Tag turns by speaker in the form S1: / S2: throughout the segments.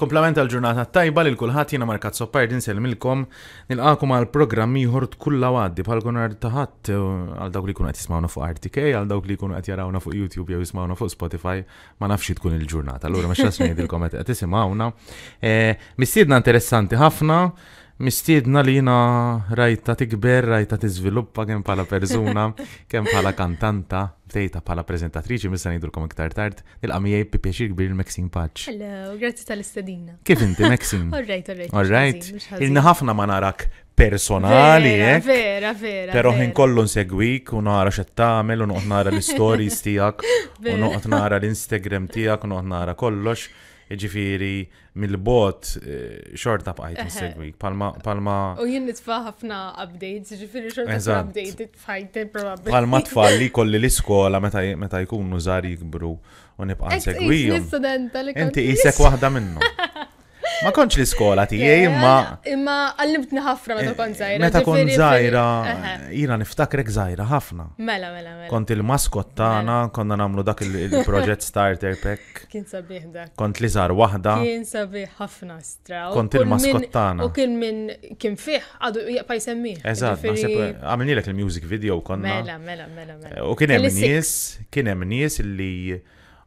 S1: Komplement għal-ġurnata tajba li l-kulħat jena markat soppar din milkom nil-għakum għal-programm jħort kulla għaddi bħal konar taħat eh, għal dawk li kun għat jismawna fuq RTK, għal dawk li kun għat jarawna fuq YouTube jew jismawna fuq Spotify, ma nafxit kun il-ġurnata. Allura ma xas ngħidilkom għat jismawna. Eh, mistiedna interessanti ħafna mistiedna li jina rajta tikber, rajta tiżviluppa kemm bħala persuna, kemm bħala kantanta, bdejta bħala prezentatriċi, missa ngħidulkom iktar tard, il-għamijaj pjaċir kbir il-Maxim Paċ.
S2: Hello, grazzi tal istadina Kif inti, Maxim? alright. Alright. Orrejt. Ilna
S1: ħafna ma narak personali, eh? Vera, vera. Pero ħin kollu nsegwik u nara xed tamel, u nara l-stories tiegħek u nara l-Instagram tiegħek u nara kollox. Ġifiri, mill-bot eh, xorta bqajt insegwik, palma. palma U
S2: jien nitfa' ħafna updates, ġifiri xorta updated fajt probabli. Palma tfalli
S1: kolli l-iskola meta jkunu żar jikbru u nibqa' nsegwijhom.
S2: Inti isek waħda
S1: minnhom. Ma konċ li skola tiegħi imma.
S2: Imma għallimtni ħafna meta kont zaħira. Eh, meta kont zaħira,
S1: jina niftakrek zaħira ħafna.
S2: Mela, mela, mela. Kont
S1: il-maskot tana, mela. konna nagħmlu dak il-proġett Starter Pack.
S2: Kien sabiħ dak.
S1: Kont li żar waħda.
S2: Kien sabiħ ħafna stra. Kont il-maskot tana. U kien minn kien fiħ, għadu jgħapaj semmi. Eżat,
S1: għamilnilek il-music video konna. Mela,
S2: mela, mela, mela. U kien hemm nies,
S1: kien hemm nies li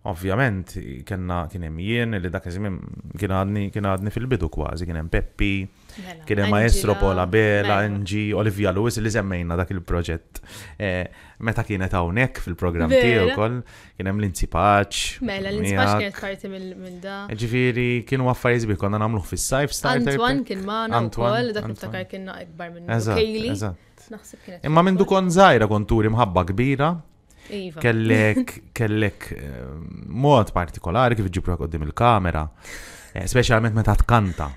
S1: Ovvjament, kena kien hemm jien li dak iżmien kien għadni kien għadni fil-bidu kważi, kien hemm Peppi, mela, kien hemm Maestro Pola Bela, mela. NG Olivia Lewis li semmejna dak il-proġett. Eh, meta kienet hawnhekk fil-programm tiegħu wkoll, kien hemm Linzi Paċ. Mela, Linzi Paċ kienet
S2: parti minn da. Eh,
S1: ġifieri kienu affarijiet bi konna nagħmluh fis-sajf starter. Antwan kien magħna wkoll, dak iftakar kien ikbar minn Kejli. Imma minn dukon żgħira konturi mħabba kbira. Iva. Kellek, kellek eh, mod partikolari kif ġibru għoddim il-kamera, eh, specialment meta tkanta.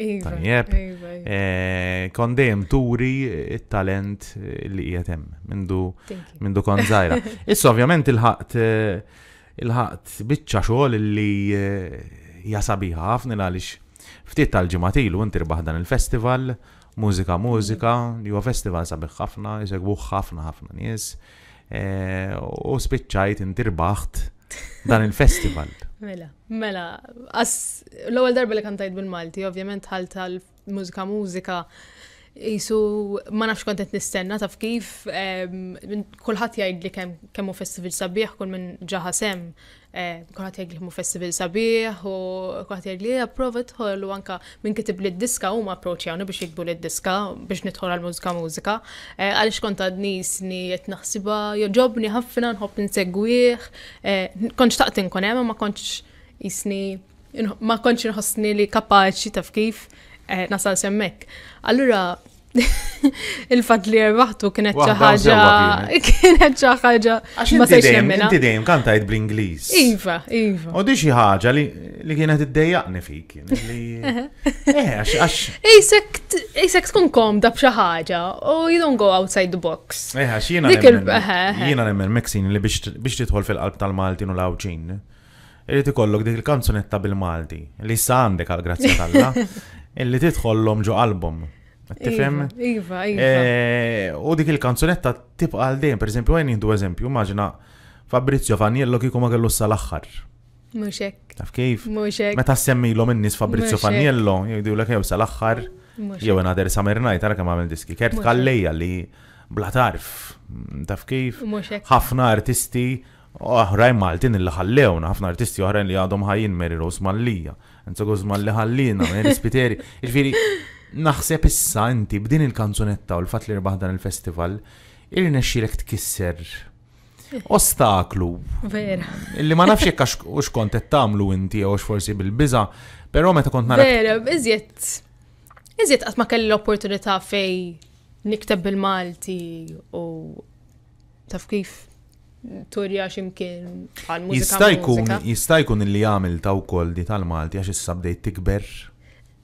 S2: Iva, Tajjeb. Iva,
S1: eh, kon dejjem turi il-talent li jgħetem mindu mindu kon zaħira. Issa ovvjament il ħat il ħat biċċa xogħol li jasabiħa ħafna għaliex ftit tal-ġimatilu inti rbaħ dan il-festival, mużika mużika, mm. li huwa festival sabiħ ħafna, jsegwu ħafna ħafna nies. Yes. Eh, u spiċċajt intirbaħt dan il-festival.
S2: Mela, mela, as l-ewwel darba li kantajt bil-Malti, ovvjament ħalta l-mużika mużika, mużika Isu, ma nafx kontent nistenna, taf kif, kullħat jgħid li kemm hu festival sabiħ, kull minn ġaħa sem, kullħat jgħid li festival sabiħ, u kullħat jgħid li eh, approva tħol, u anka minn kitib li d-diska u ma approċjawni biex jikbu li d-diska, biex nitħol għal-mużika mużika, eh, għalix kont għad nisni jett naħsiba, joġobni ħafna, nħob eh, kontx konċ taqtin konem, ma konċ jisni, ma konċ inħossni li kapaċi taf kif, nasal semmek. Allura, il-fat li rbaħtu kienet xi kienet xi ħaġa ma sejx nemmena. Inti
S1: dejjem kantajt bl-Ingliż.
S2: Iva, iva.
S1: U di ħaġa li kienet id-dejjaqni fik. Eh, għax.
S2: Ejsek tkun komda b'xi ħaġa u jidon go outside the box.
S1: Eħ eh, għax jiena eh, eh. jiena nemmen meksin li biex tidħol fil-qalb tal-Maltin u l-Awċin. Irrid ikollok dik il-kanzunetta bil-Malti li issa għandek għal grazzja tal-la. illi tidħollhom ġo album.
S2: Tifem? Iva, iva. iva.
S1: Eh, u dik il-kanzunetta tibqa għal dejjem, pereżempju għajni jindu eżempju, maġna Fabrizio Faniello kiku ma kellu sal-aħħar. Muxek. Taf kif?
S2: Muxek. Meta
S1: semmilhom in minnis Fabrizio Faniello, jgħidu l ek jgħu sal-aħħar. Jgħu nader Summer Night, ara kemm għamil diski. Kert kalleja li bla tarf. Taf kif? Muxek. Ħafna artisti oħrajn Maltin li ħallewna, ħafna artisti oħrajn li għadhom ħajin meri rosmallija. Mallija, Enzo ħallina, Mary Spiteri. Ġifieri, naħseb issa inti b'din il-kanzunetta u l-fat li rbaħ dan il-festival, irnexxilek tkisser ostaklu.
S2: Vera. Illi ma nafx
S1: jekk ux kont qed tagħmlu inti jew forsi bil-biża, però meta kont nara.
S2: Vera, iżjed. Iżjed qatt ma kelli l-opportunità fej nikteb bil-Malti u taf kif turja ximkien għal-mużika. Jista' jkun,
S1: jista' jkun li jagħmel ta' wkoll di tal-Malti għax issa bdejt tikber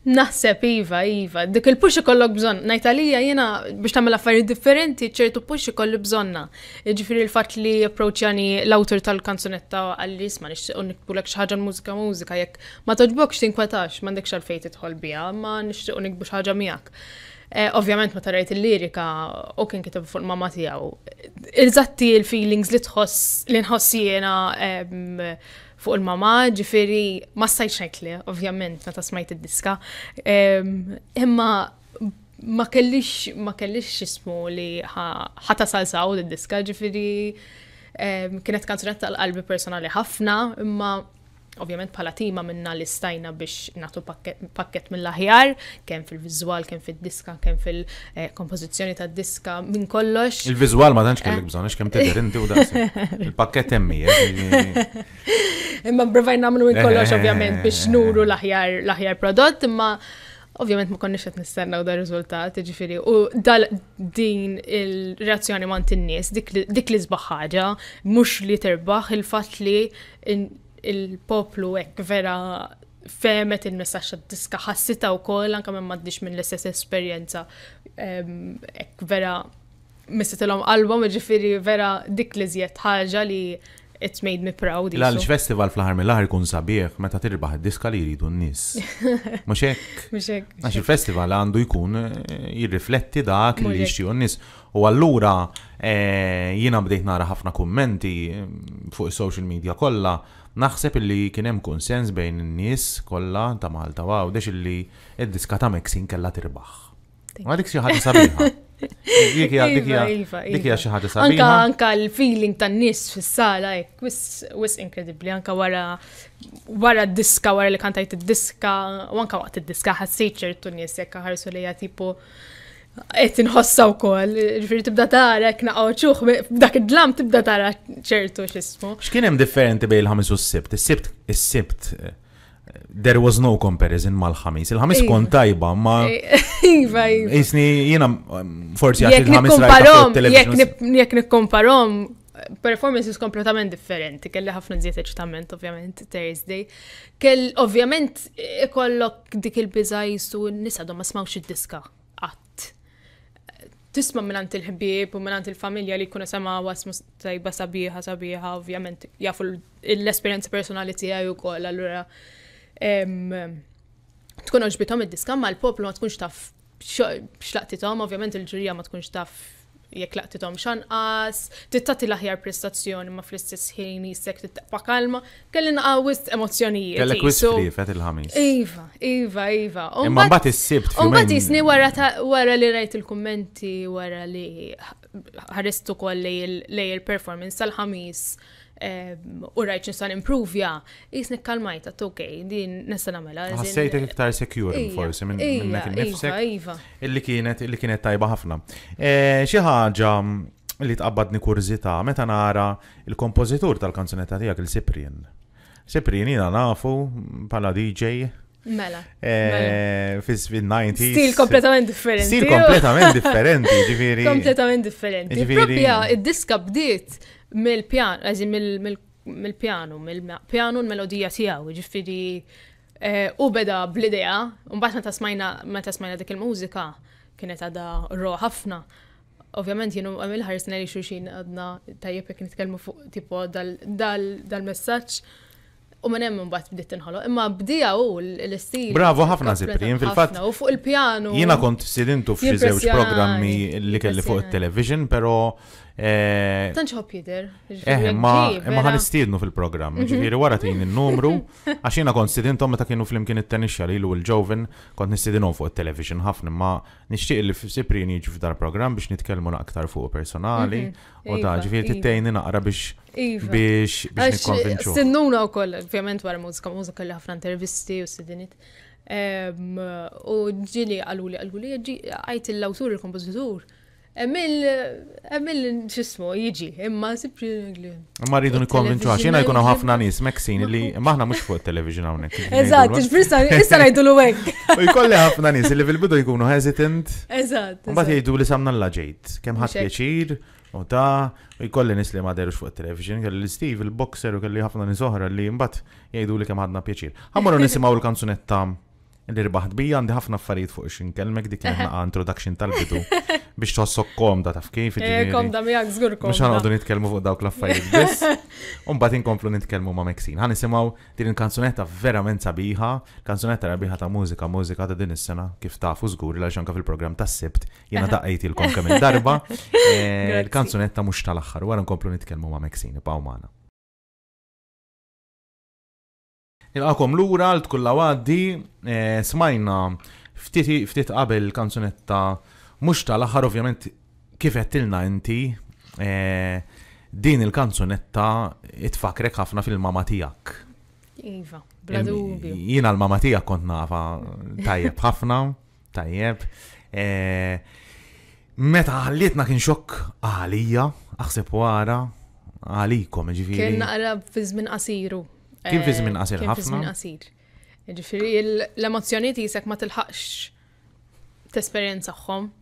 S2: Naħseb iva, iva, dik il puxi ikollok bżonn. Najtalija jena biex tagħmel affarijiet differenti, ċertu push ikollu bżonna. Ġifieri l-fatt li approċjani l autor tal-kanzunetta għallis, ma nixtieq nikbulek xi ħaġa mużika mużika jekk ma kwetax, tinkwetax m'għandekx xalfejt itħol bija, ma nixtieq nikbu xi ħaġa miegħek. Eh, ovvjament ma tarajt il-lirika u kien kitab fuq mamma tiegħu. zatti il-feelings li tħoss li nħoss jiena fuq il-mama, ġifiri ma staj xekli, ovvjament, meta smajt id-diska. Imma ma kellix ma kellix ismu li ħata salsaw id-diska, ġifiri kienet kanzunetta tal-qalbi personali ħafna, imma ovvjament bħala tima minna li stajna biex natu pakket mill-aħjar, kem fil-vizual, kem fil-diska, kem fil-kompozizjoni eh, ta' diska, minn kollox. Il-vizual ma danx kellek eh. bżon, kem teder inti u Il-pakket
S1: emmi. Eh,
S2: imma brevajn namlu minn kollox ovvjament biex nuru l-aħjar prodott, imma ovvjament ma konniex qed nistennaw da riżultat, ġifieri, u dal din il-reazzjoni mant in-nies dik li sbaħ ħaġa, mhux li terbaħ il-fatt li il-poplu hekk vera femet il-messaċ diska ħassita u koll anka minn maddix minn l-istess esperienza ek vera l-om album ġifiri vera dik li zjet ħaġa li it's made me proud. L-għalġ festival
S1: fl-ħar mill-ħar kun sabiħ meta tirbaħ diska li jridu n-nis. Muxek.
S2: Muxek. Għax
S1: il-festival għandu jkun eh, jirrifletti dak li jixtiju n-nis. U allura eh, jina bdejt nara ħafna kommenti eh, fuq social media kollha Naħseb illi kien hemm konsens bejn in-nies kollha ta' Malta waw dex li id-diska ta' Mexin kellha tirbaħ. Ma dik xi ħaġa sabiħa. Dik hija iva, iva, iva. xi ħaġa sabiħa. Anka anka
S2: l-feeling tan-nies fis-sala hekk wis inkredibbli anka wara wara d-diska wara li kantajt id-diska u anka waqt id-diska ħassejt ċertu nies jekk ħarsu lejha tipo
S1: qed inħossa
S2: wkoll, ġifiri tibda tara kna naqgħu dak id-dlam tibda tara ċertu x'ismu.
S1: X'kien hemm differenti bejn il-ħames u s-sibt? Is-sibt is-sibt eh, there was no comparison mal-ħamis. Il-ħamis iva. kon tajba, ma.
S2: Iva, iva.
S1: Isni, jena mm, forsi għax il-ħamis rajta.
S2: Jek nikkomparom, is kompletament differenti, kelli ħafna ziet eċitament, ovvjament, Thursday. Kell, ovvjament, ikollok dik il-bizajsu, nisa ma smawx id-diska tisma minant il-ħbib u minant il-familja li kuna sema wasmu tajba sabiħa, sabiħa, ovvjament, jafu l-esperienza personali tijaj u kol, allura tkun oġbitom id-diskam ma l-poplu ma tkunx taf xlaqtitom, ovvjament il-ġurija ma tkunx taf jekk laqtithom xanqas, tittati l-aħjar prestazzjoni ma fl-istess ħin jisek tittaqpa kalma, kelli naqawis emozjonijiet. Kellek wis fet il-ħamis. Iva, iva, iva. Imma mbagħad is-sibt. Mbagħad jisni wara li rajt il-kummenti wara li ħaristu kolli il-performance tal-ħamis. lej il-performance tal-ħamis u rajt nistan improvja, jisni kalmajta, t-okej, din nista namela. Għassajt ah,
S1: iktar secure forsi minn dak il iva, iva. Illi kienet, illi kienet tajba ħafna. Eh, xi ħaġa li tqabbadni kurzita, meta nara il-kompożitur tal-kanzunetta tiegħek il-Siprien. Siprien jina nafu bħala DJ, Mela. Eh, mela. Fis fil-90s. Stil kompletament differenti. Stil kompletament differenti, ġifiri. Kompletament differenti. Propja,
S2: id-diska bdiet mill-pjan, għazi mill-pjanu, mill-pjanu l-melodija tijaw, ġifiri eh, u beda bl-idea, un-bat meta smajna, meta smajna dik il-mużika, kienet għada ro ħafna. Ovvjament jenu għamil ħarisna li xuxin għadna tajjeb jek nitkellmu fuq tipo dal messagġ U minn hemm imbagħad bdiet tinħolo. Imma bdija u l-istil. Bravo ħafna Zipri, jien fil-fatt. U fuq il-pjano. Jiena kont
S1: sidintu f'xi żewġ programmi li kelli fuq il-television, però Tanċħob
S2: jider. Eh, eh ma ħanistidnu
S1: fil-program. Mhm. Ġifiri wara tin il-numru, għaxina kont sidintom ta' kienu fl-imkien it-tenixxa li l-ġovin l kont nistidinom fuq il-television ħafna, ma nixtieq li f-siprin f-dar program biex nitkellmu naqtar fuq personali. Mhm. U ta' iva, ġifiri t iva. tittejni naqra biex iva. biex biex nikkonvinċu.
S2: Sinnuna u koll, ovvijament, wara mużika, mużika li ħafna intervisti u sidinit. U ġili għaluli, għaluli, għajt l autur il-kompozitur Emil, Emil, xismu, jiġi, imma sibri l għli. Ma rridu nikonvinċu għax jena jkunu ħafna
S1: nis, Meksin, li maħna mux fuq il-televizjon għawnek. Eżat, ġbrista, jissa najdu l għek. U jkolli ħafna nis, li fil-bidu jkunu hesitant. Eżat. Mbat jgħidu li samna l-laġejt, kem ħat pieċir, u ta, u jkolli nis li maderux fuq il-televizjon, kelli l-Steve, il-boxer, u kelli ħafna nis oħra li mbat jgħidu li kem ħadna pieċir. Għamurru nisimaw l-kanzunetta Il-irbaħt bija għandi ħafna affarijiet fuq xinkelmek dik li introduction tal-bidu. biex tħossok komda taf kif. Eh, komda għak zgur komda. għan ħanqogħdu nitkellmu fuq dawk l-affarijiet biss. Imbagħad inkomplu nitkellmu ma' Meksin. Għan nisimgħu din il-kanzunetta verament sabiħa, kanzunetta rabiħa ta' mużika, mużika ta' din is-sena kif fu zgur għal xanka fil-programm tas-sibt jiena l-kom il-darba. Eh, il-kanzunetta mhux tal-aħħar għar nkomplu nitkellmu ma' Mexin, ibqgħu magħna. Nilqakom lura l-tkulla għaddi, eh, smajna ftit qabel kanzunetta Mux tal-axar ovvjament kif ilna inti e, din il-kanzunetta itfakrek ħafna fil-mama tijak.
S2: Iva, bla dubju.
S1: Jina l-mama tijak kont nafa tajjeb ħafna, tajjeb. E, meta ħallietna kien xokk għalija, aħseb wara, għalikom ġifiri. Kien
S2: naqra fizmin qasiru. Kien fizmin e, qasir ħafna. Kien qasir. Ġifiri, l-emozjoni tisek ma tilħaqx t-esperienza xom.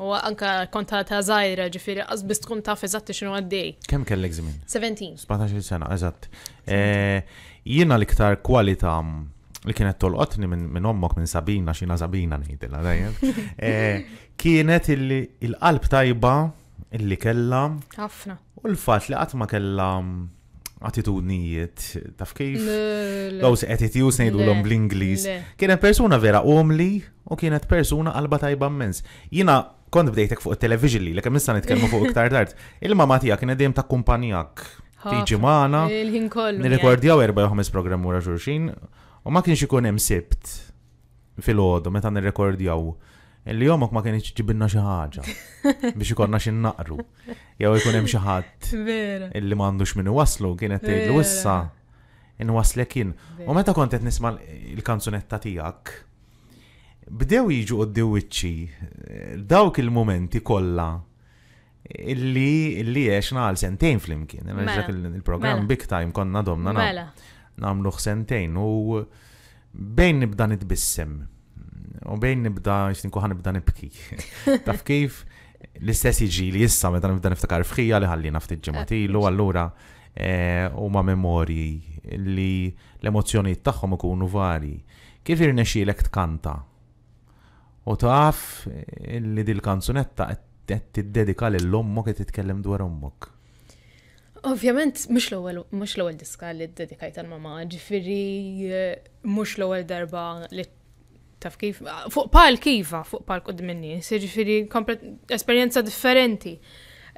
S2: U anka konta ta' zaħira ġifiri, għazbis tkun taf eżatti xinu għaddej.
S1: Kem kellek zmin? 17. 17 sena, eżatt. Eh, jiena l-iktar kwalita mm, li kienet tolqotni minn ommok minn Sabina, xina Sabina nħidila, dajem. Eh, kienet il-qalb tajba illi kella.
S2: Għafna. U
S1: l-fat li għatma kella mm, attitudnijiet, taf kif?
S2: Those attitudes nejdu l-om bl-Inglis.
S1: Kienet persuna vera omli u kienet persuna qalba tajba mens. Jina kont bdejtek fuq il-television li, l-kem nistan nitkelmu fuq iktar tard. Il-mama tijak kien dejjem ta' kumpanijak. Tiġi maħna.
S2: Il-ħin kollu. Nirrekordjaw
S1: erba' 5 program ura xurxin u ma kienx ikun hemm sibt fil-ħodu meta nirrekordjaw. Il-jomok ma kienx ġibinna xi ħaġa biex ikonna xi naqru. Jew ikun hemm xi
S2: ħadd
S1: illi m'għandux min waslu kienet tgħidlu issa inwaslek kien. U meta kont qed nisma' il-kanzunetta tiegħek bdew jiġu qoddiwiċċi dawk il-momenti kollha illi illi għex naħal sentejn flimkien. Mela. Il-programm mela. big time konna domna mela. namluħ sentejn u bejn nibda nitbissem u bejn nibda xtinku ħan nibda nibki. Taf kif l-istess iġi li jissa meta nibda niftakar fħija li ħalli nafti ġematilu eh, allura eh, u ma memori li l-emozjoni tagħhom ikunu vari. Kif irnexxielek tkanta U taf li dil-kanzunetta qed tiddedika lil ommok qed titkellem dwar ommok.
S2: Ovvjament, mhux l-ewwel mhux l-ewwel diska li ddedikajt għal mamma ġifieri eh, mhux l-ewwel darba li taf kif fuq pal kiva, fuq pal qud minni, ġifieri esperjenza differenti.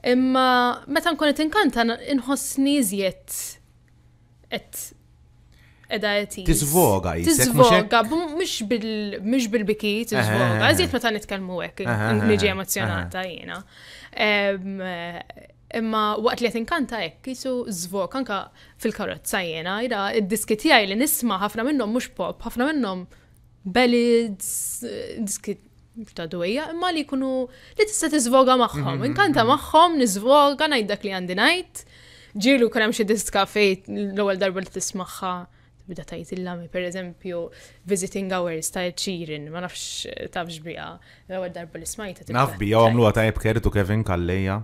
S2: Imma meta nkun qed inkanta inħossni iżjed qed edha jtis. Tizvoga, Tizvoga, mux bil-biki, tizvoga. Għazit meta nitkelmu għek, nġi emozjonata jena. Eh, imma waqt li jtinkanta hekk kisu zvok anka fil-karozza jena, jira id-diski tiegħi li nisma' ħafna minnhom mhux pop, ħafna minnhom ballads, eh, diski ta' dwejja, imma li jkunu li tista' tiżvoga magħhom. Mhm, inkanta mhm. magħhom, niżvoga ngħid li għandi ngħid. Ġilu kien hemm xi diska fejt l-ewwel darba li tismagħha bida tajt il-lami, per eżempju, visiting hours ta' ċirin, ma nafx eh, ta' bġbija, l-għal darba li smajta. Naf bija, għamlu
S1: għata jibkertu Kevin Kalleja.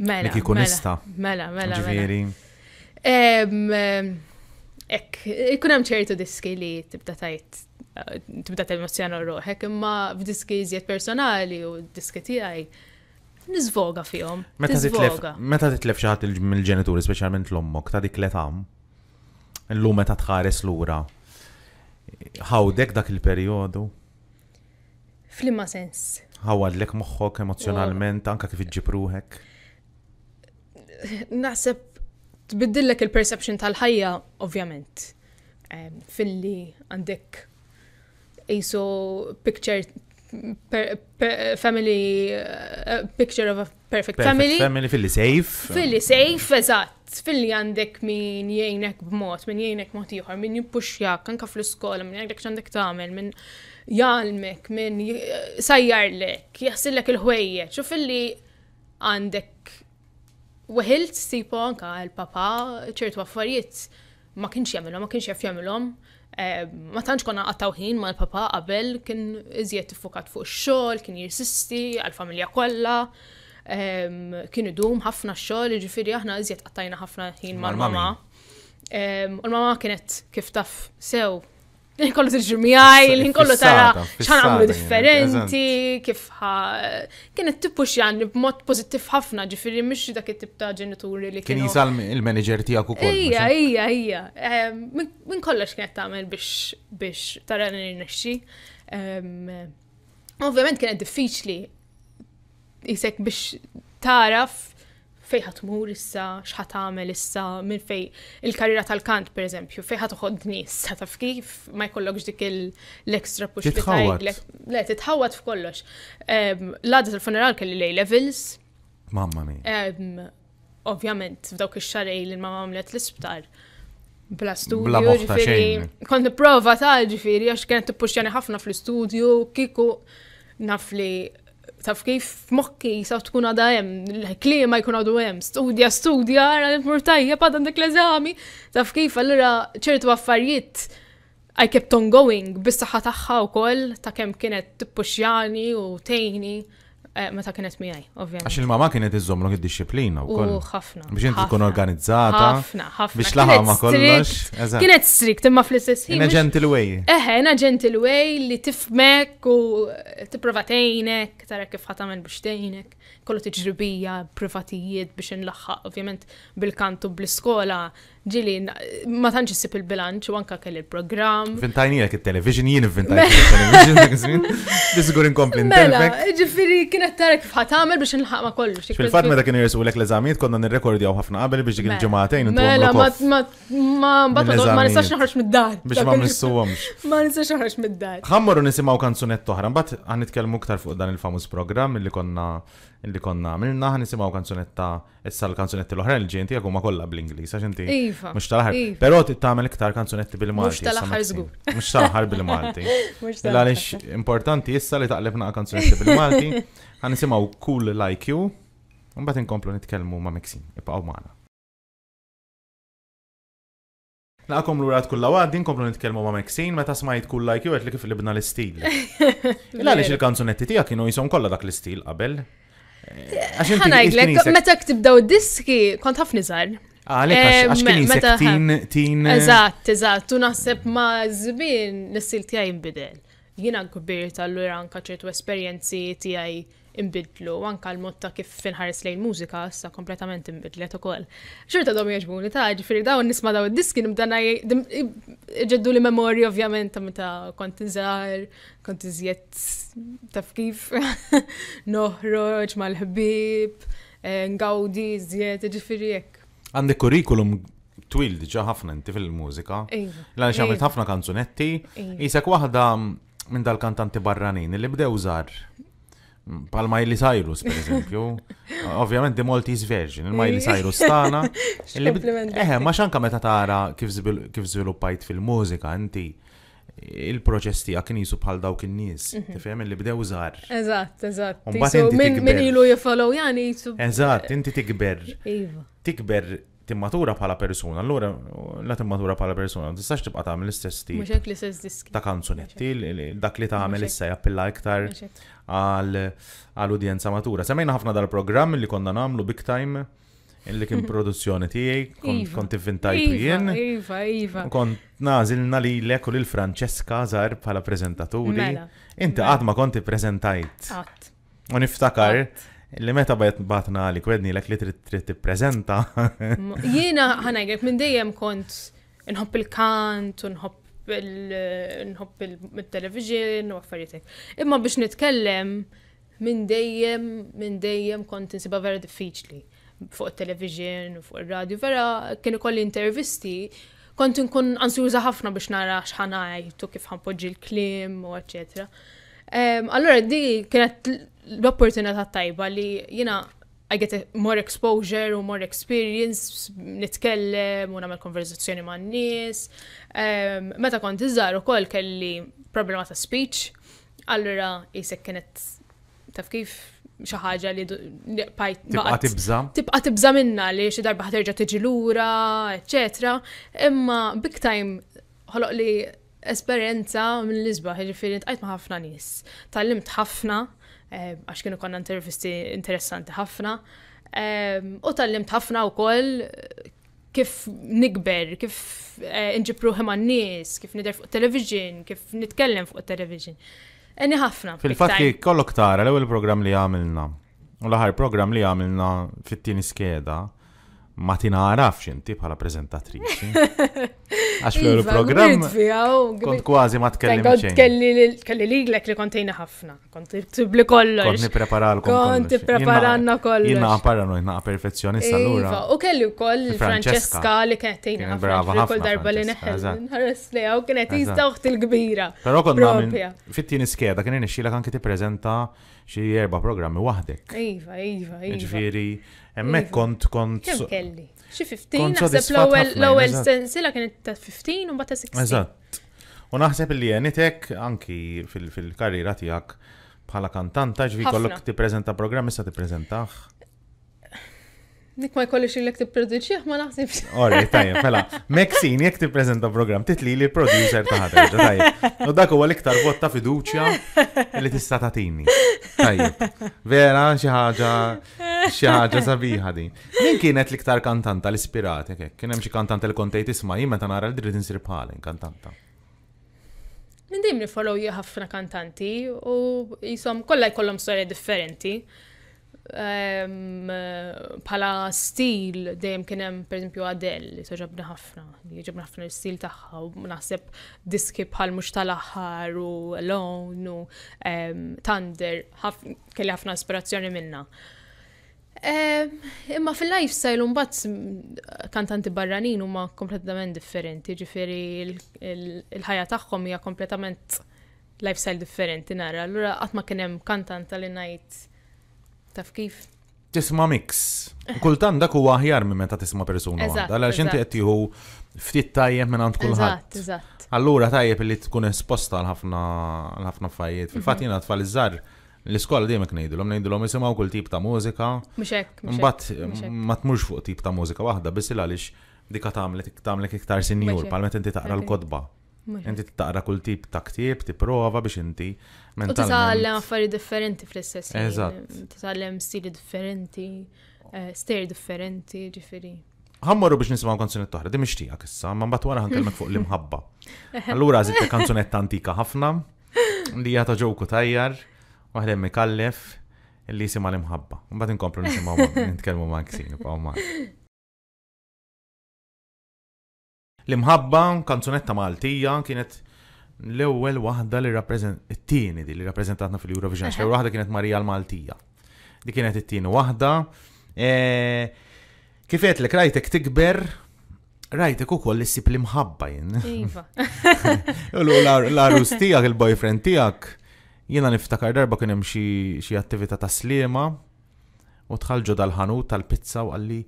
S2: Mela. Niki kunista. Mela, mela. mela, mela. Ġviri. Ek, ikunem ċertu diski li tibda tajt eh, tibda t-emozjana roħek, imma f'diski iżjed personali u diski tiegħi nizvoga fihom. Meta
S1: titlef xaħat mill-ġenituri, speċjalment l-ommok, ta' dik l-etam, Illum meta tħares lura. Ħawdek dak il-perjodu?
S2: Flimma sens.
S1: Ħawadlek moħħok emozjonalment, anka kif iġġibruħek?
S2: Naħseb tbiddillek il-perception tal-ħajja, ovvjament. Filli għandek jiso picture family eh, picture of a Perfect, Perfect Family. Family
S1: fil-li safe. Fil-li
S2: safe, eżatt. Fil-li għandek min jgħinek b'mod, min jgħinek mod ieħor, min jippuxjak, anka fl-iskola, min jgħidlek x'għandek tagħmel, min jgħalmek, min sajjarlek, jaħsillek il-ħwejjeġ. U fil-li għandek weħilt sipo anka l-papa ċertu affarijiet ma kienx jagħmilhom, ma kienx jaf jagħmilhom. Eh, ma tantx konna għattawħin ħin ma l-papa qabel kien iżjed tiffukat fuq ix-xogħol, kien jirsisti għall-familja kollha kienu dum ħafna xogħol, ġifiri aħna iżjed qattajna ħafna ħin mal-mama. U l-mama kienet kif taf sew l-inkollu t-ġumijaj, l-inkollu tara xan għamlu differenti, kif ħa. Kienet tippux jan b'mod pozittif ħafna, ġifiri mux dak it-tip ta' ġenituri li kien. Kien il-manager tijak u Ija, ija, ija. Min kollox kienet tagħmel biex tara n-nixxi. Ovvijament kienet diffiċli isek biex taraf fej ħatmur issa, xħat għamel issa, minn fej il-karriera tal-kant, per eżempju, fej ħatħod nis, taf kif ma jkollokx dik l-extra push. Le, titħawat f'kollox. L-għadda tal-funeral kelli lej levels. Mamma mi. Ovvjament, f'dawk ix-xarej li ma għamlet l-isptar. Bla studio, ġifiri. Kont prova ta' ġifiri, għax kienet t ħafna fl-studio, kiku nafli taf kif mokki sa tkun għada jem, klima jkun għadu jem, studja, studja, għara murtajja, bad għandek l-eżami, taf kif għallura ċertu affarijiet I kept on going, bis-saħħa tagħha wkoll ta' kemm kienet tippuxjani u tejni. Eh, meta kienet miegħi, ovvjament. Għax
S1: il-mama kienet iżommlok id-disciplina wkoll. ħafna. Biex inti tkun organizzata. Ħafna, ħafna. Biex laħa ma kollox. Kienet
S2: strikt imma fl-istess ħin.
S1: gentle way. Eħe,
S2: eh, ina way li tifmek u tipprova tgħinek, tara kif ħatamel biex tgħinek. Kollu tiġribija, privatijiet biex inlaħħaq ovvjament bil-kantu bl-iskola ġili, ma tanċ issib il-bilanċ u anka kelli il program
S1: Vintajni għak il-television, jien vintajnijak il-television, għak bisgur inkompli Mela,
S2: ġifiri kienet tarek fħat għamil biex nħaq ma kollox. Fil-fat meta kien
S1: jirsu l-ek l-eżamiet, konna nirrekordja u ħafna qabel biex dik mela. il-ġematajn. Mela,
S2: ma nistax naħarx mid-dar. Biex ma nissuwomx. Ma nistax naħarx mid-dar.
S1: Ħammar nisimaw kanzunet toħra, mbatt għan nitkellmu ktar fuq dan il-famus programm li konna li konna għamilna għan nisimaw kanzunetta, issa l-kanzunetti l-oħra li ġinti għaguma kolla bl-Inglis, għax iva, Mux tal-ħar. Iva. Pero tittamel iktar kanzunetti bil-Malti. Mux tal-ħar zgu. Mux tal-ħar bil-Malti. L-għalix importanti issa li taqlebna kanzunetti bil-Malti, għan nisimaw Cool Like You, un bat inkomplu nitkelmu ma' Mixin, u maħna. Naqkom l-urat kulla għad, inkomplu nitkelmu ma' Maxine, meta smajt kull like you għet li kif bna l-istil.
S2: Illa għalix
S1: il-kanzunetti tija kienu jisom kolla dak l-istil qabel. Ħanajdlek, meta
S2: tibdaw diski, kont ħafna żgħar. Ah, Għalek, għax kien jisek tin,
S1: tin. Eh, eżat,
S2: eżat, tu naħseb ma' zbin nissil tijaj nbidel. Jina kbir tal-lura anka ċertu esperienzi tijaj imbidlu, anka l-mod ta' kif finħares lejn mużika issa kompletament imbidlet ukoll. ta' domi jogħġbuni ta' ġifieri dawn nisma' daw id-diski nibdana ġeddu li memorji ovvjament ta' meta kont inżar, kont iżjed taf kif noħroġ mal-ħbib, eh, ngawdi iżjed ġifieri jek.
S1: Għandek kurikulum twil diġa ħafna inti fil-mużika.
S2: Iva, L-għan xamilt iva. ħafna
S1: kanzunetti, iva. Isek wahda minn dal-kantanti barranin li bdew żar Pal Miley Cyrus, per eżempju. Ovvjament the molti version, il-Miley Cyrus tana. E eh, ma xanka meta tara kif żviluppajt fil-mużika, inti il-proċess tiegħek kien jisu bħal dawk in-nies. Mhm. Tifhem li bdew żgħar.
S2: Eżatt, eżatt. Min ilu jifollow jani jisu. Eżatt,
S1: inti tikber. Tikber timmatura bħala persuna, allura la timmatura bħala persuna, ma tistax tibqa' tagħmel l-istess tip. Mhux
S2: hekk l-istess diski.
S1: Ta' kanzunetti, dak li tagħmel issa jappilla iktar għall udjenza matura. Semmejna ħafna dal-programm li konna nagħmlu big time li kien produzzjoni tiegħi, iva. kont ivvintajtu iva, jien.
S2: Iva, iva.
S1: Kont nażilna li lek u lil Franceska żar bħala preżentaturi. Mela. Inti mela. qatt ma konti preżentajt. U niftakar Li meta bajt batna li kwedni l li trid tippreżenta.
S2: Jiena ħanajgħek minn dejjem kont nħobb il-kant u nħobb il-television u affarijiet. Imma biex nitkellem minn dejjem minn dejjem kont insiba vera diffiċli fuq il-television u fuq il-radio vera kien ikolli intervisti kont nkun ansuża ħafna biex nara x'ħanajt u kif ħanpoġġi l-klim u eċċetera. Allora di kienet l-opportunità tajba li jina I get more exposure u more experience, nitkellem u namel konverzazzjoni ma' n-nis. Um, ehm, meta kont iżżar ukoll kelli problema ta' speech, allura jisek kienet taf kif xi ħaġa li tibqa' tibża. Tibqa' tibża minna li xi darba ħterġa' tiġi lura, eċetera. Imma big time ħoloq li esperjenza minn l-isbaħ, ġifieri ntqajt ma' ħafna nies. Tallimt ħafna Ehm, għax kienu konna intervisti interessanti ħafna. Ehm, u tal-limt ħafna u koll kif nikber, kif eh, nġibru għan nies, kif nider fuq television, kif nitkellem fuq television. Eni ħafna. Fil-fatti
S1: kollok tara l-ewel program li għamilna. U l-ħar program li għamilna fit-tini skeda ma tinaraf xinti bħala prezentatrici. Għax fl iva, program kont kważi ma tkellim. Kelli
S2: li l li kontejna ħafna, kont tibli kollox. Konti Kont nipreparalkom. Kont preparanna kollox. Jina
S1: parano, jina perfezzjonista iva, l-ura. U
S2: kelli koll Francesca li kienet Brava ħafna. Kol darba li neħel, nħares li għaw kienet jista uħt il-kbira. Pero kont għamil.
S1: Fittini skeda, kien nixxila kan ti prezenta xi erba' programmi waħdek.
S2: Iva, iva, iva. Ġifieri,
S1: hemmhekk iva. kont kont. Kem
S2: kelli? Xi 15 naħseb l l-ewwel sensila kienet ta' 15 u bata' 16.
S1: Eżatt. U naħseb li jenitek anki fil-karriera tiegħek bħala kantanta ġvi kollok tippreżenta sa ti prezentax.
S2: Nik ma jkollix il-lek t-produċi, ma naħsibx. Ori, tajem fela.
S1: Meksin, jek t-prezenta program, titli li producer taħat, tajja. U dak huwa l-iktar vot ta' fiduċja li tista' tatini. Tajja, vera, xi ħaġa, sabiħa din. Min kienet l-iktar kantanta l-ispirat, jek, kien hemm xi kantanta l kontejt isma' jimma meta nara l-dritt insir bħalin kantanta.
S2: Min dejjem nifollow ħafna kantanti u jisom kollha jkollhom storja differenti bħala stil dejjem kien hemm pereżempju Adele li toġobna ħafna, li ġabna ħafna l-stil tagħha u naħseb diski bħal mhux tal-aħħar u Alone u Thunder kelli ħafna ispirazzjoni minna. Imma fil-lifestyle un kantanti barranin huma kompletament differenti, ġifieri il-ħajja tagħhom hija kompletament lifestyle differenti nara. Allura qatt ma kien hemm kantanta li ngħid Taf kif?
S1: Tisma' mix. Kultan dak huwa aħjar minn meta tisma' persuna waħda, għaliex inti qed tieħu ftit tajjeb minn għand kulħadd. Allura tajjeb li tkun esposta għal ħafna affarijiet. Mhm. Fil-fatt jiena tfal iż-żar l-iskola dejjem ngħidulhom ngħidulhom isimgħu kull tip ta' mużika. Mhux hekk. Imbagħad ma tmurx fuq tip ta' mużika waħda biss għaliex dika tagħmlek tagħmlek iktar sinjur bħal meta inti taqra l kotba Mela. Inti taqra kull tip ta' ktieb, tipprova biex inti. U Tisallem
S2: affari differenti fl-istess. Eżatt. Titgħallem stili differenti, eh, stair differenti, ġifiri.
S1: Għammaru biex nisimgħu kanzunetta oħra, dimmi xtijak issa, ma mbagħad wara ħankellmek fuq l-imħabba. Allura żitta kanzunetta antika ħafna li hija ġoku tajjar, waħda mikallef li jisimha l-imħabba. Mbagħad inkomplu nisimaw, nitkellmu ma' Ksini, ma' L-imħabba, kanzunetta Maltija, kienet l-ewwel waħda li rappreżent it-tieni di li rappreżentatna fil-Eurovision, l waħda kienet Marija l-Maltija. Di kienet it-tieni waħda. E, kifet li rajtek tikber, rajtek u koll issib li mħabba jen. Iva. L-arus tijak, il-boyfriend tijak, jena niftakar darba kienem xie attività ta' slima u tħalġu dal-ħanut tal-pizza u għalli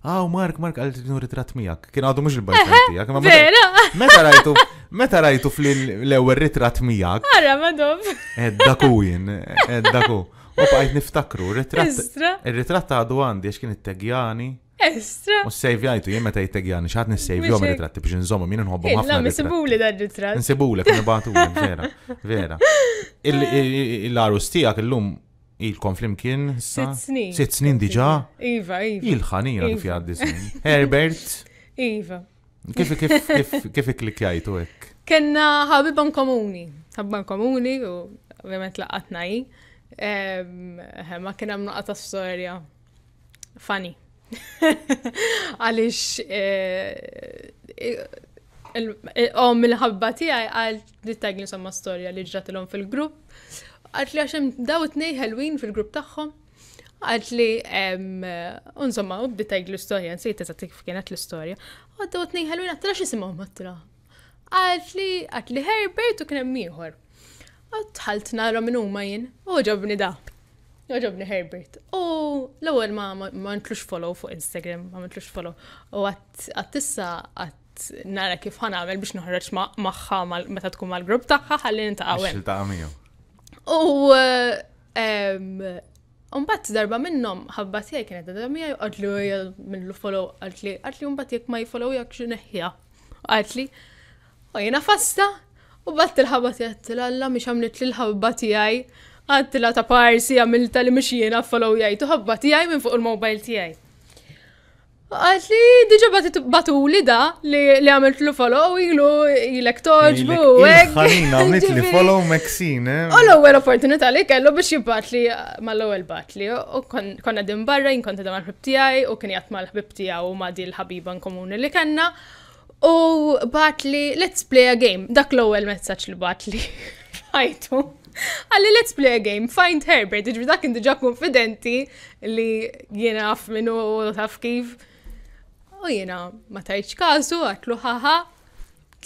S1: Aw, ah, Mark, Mark, għal t-tinu ritrat miegħek. Kien għadu mhux il-bajt miegħek. Vera! Meta rajtu, meta rajtu fl-ewwel ritrat miegħek.
S2: Ara, madob. Edda
S1: kujin, edda ku. U bqajt niftakru, il-ritratt għadu għandi għax kien it-tegjani.
S2: Estra. U
S1: s-sejvjajtu, jien meta jittegjani, xaħat nis-sejvju il ritratti biex nżommu, minn nħobbu ħafna. Illa, misibuli
S2: da ritrat. Nsibuli, kien batu, vera,
S1: vera. Il-arustijak il-lum Il-kom flimkien? Sitt snin. Sitt snin diġa? Iva, iva. Il-ħanina kif jgħaddi Herbert?
S2: Iva. Kif kif kif
S1: kif klikjajtu hekk?
S2: Kenna ħabiban komuni, ħabiban komuni u ovvjament laqatna hi. Ma kien hemm naqata storja fani. Għalix. om il-ħabba tiegħi għal nittagli somma storja li ġratilhom fil-grupp għat li għaxem daw t-nej ħelwin fil-grupp tagħhom. Għat li, unżomma, u bditajg l-istoria, nsejt eżat kif kienet l-istoria. Għat daw t-nej ħelwin għat l-għax jisimom għattila. Għat li, għat li Herbert u kienem miħor. Għat ħalt nara minn huma jien, u ġobni da. Joġobni Herbert. U l-ewel ma ma ntlux follow fuq Instagram, ma ntlux follow. U għat għattissa għatt nara kif ħanamel biex noħroġ maħħa meta tkun mal-grupp taħħa ħalli nintaqawen. U eh, Umbat darba minnom ħabba tiegħi kienet darba miegħi qatlu minnu follow għaltli għaltli mbagħad jekk ma jfollow jak xi neħja. u jiena fasta u bat il-ħabba tiegħi alla mhix għamlet li l-ħabba tiegħi għadtilha ta' parsi għamilta li mhix follow jgħid u ħabba tiegħi minn fuq il-mobile tiegħi. Għat li diġa batu li da li għamilt lu follow ilu ilek toġbu. Għanina, għamilt li follow
S1: Maxine. U
S2: l-ewel opportunità li kellu biex jibbat li ma l-ewel bat li. U konna din barra, t da mal-ħbib tijaj, u kien jatma l-ħbib tijaj u ma di l-ħabiba komuni li kanna. U bat li, let's play a game. Dak l-ewel messaċ li bat li. Għajtu. Għalli, let's play a game, find Herbert, ġvi dak indiġa konfidenti li jena għaf minnu u taf kif u jena ma tajċ kasu, għatlu ħaħa,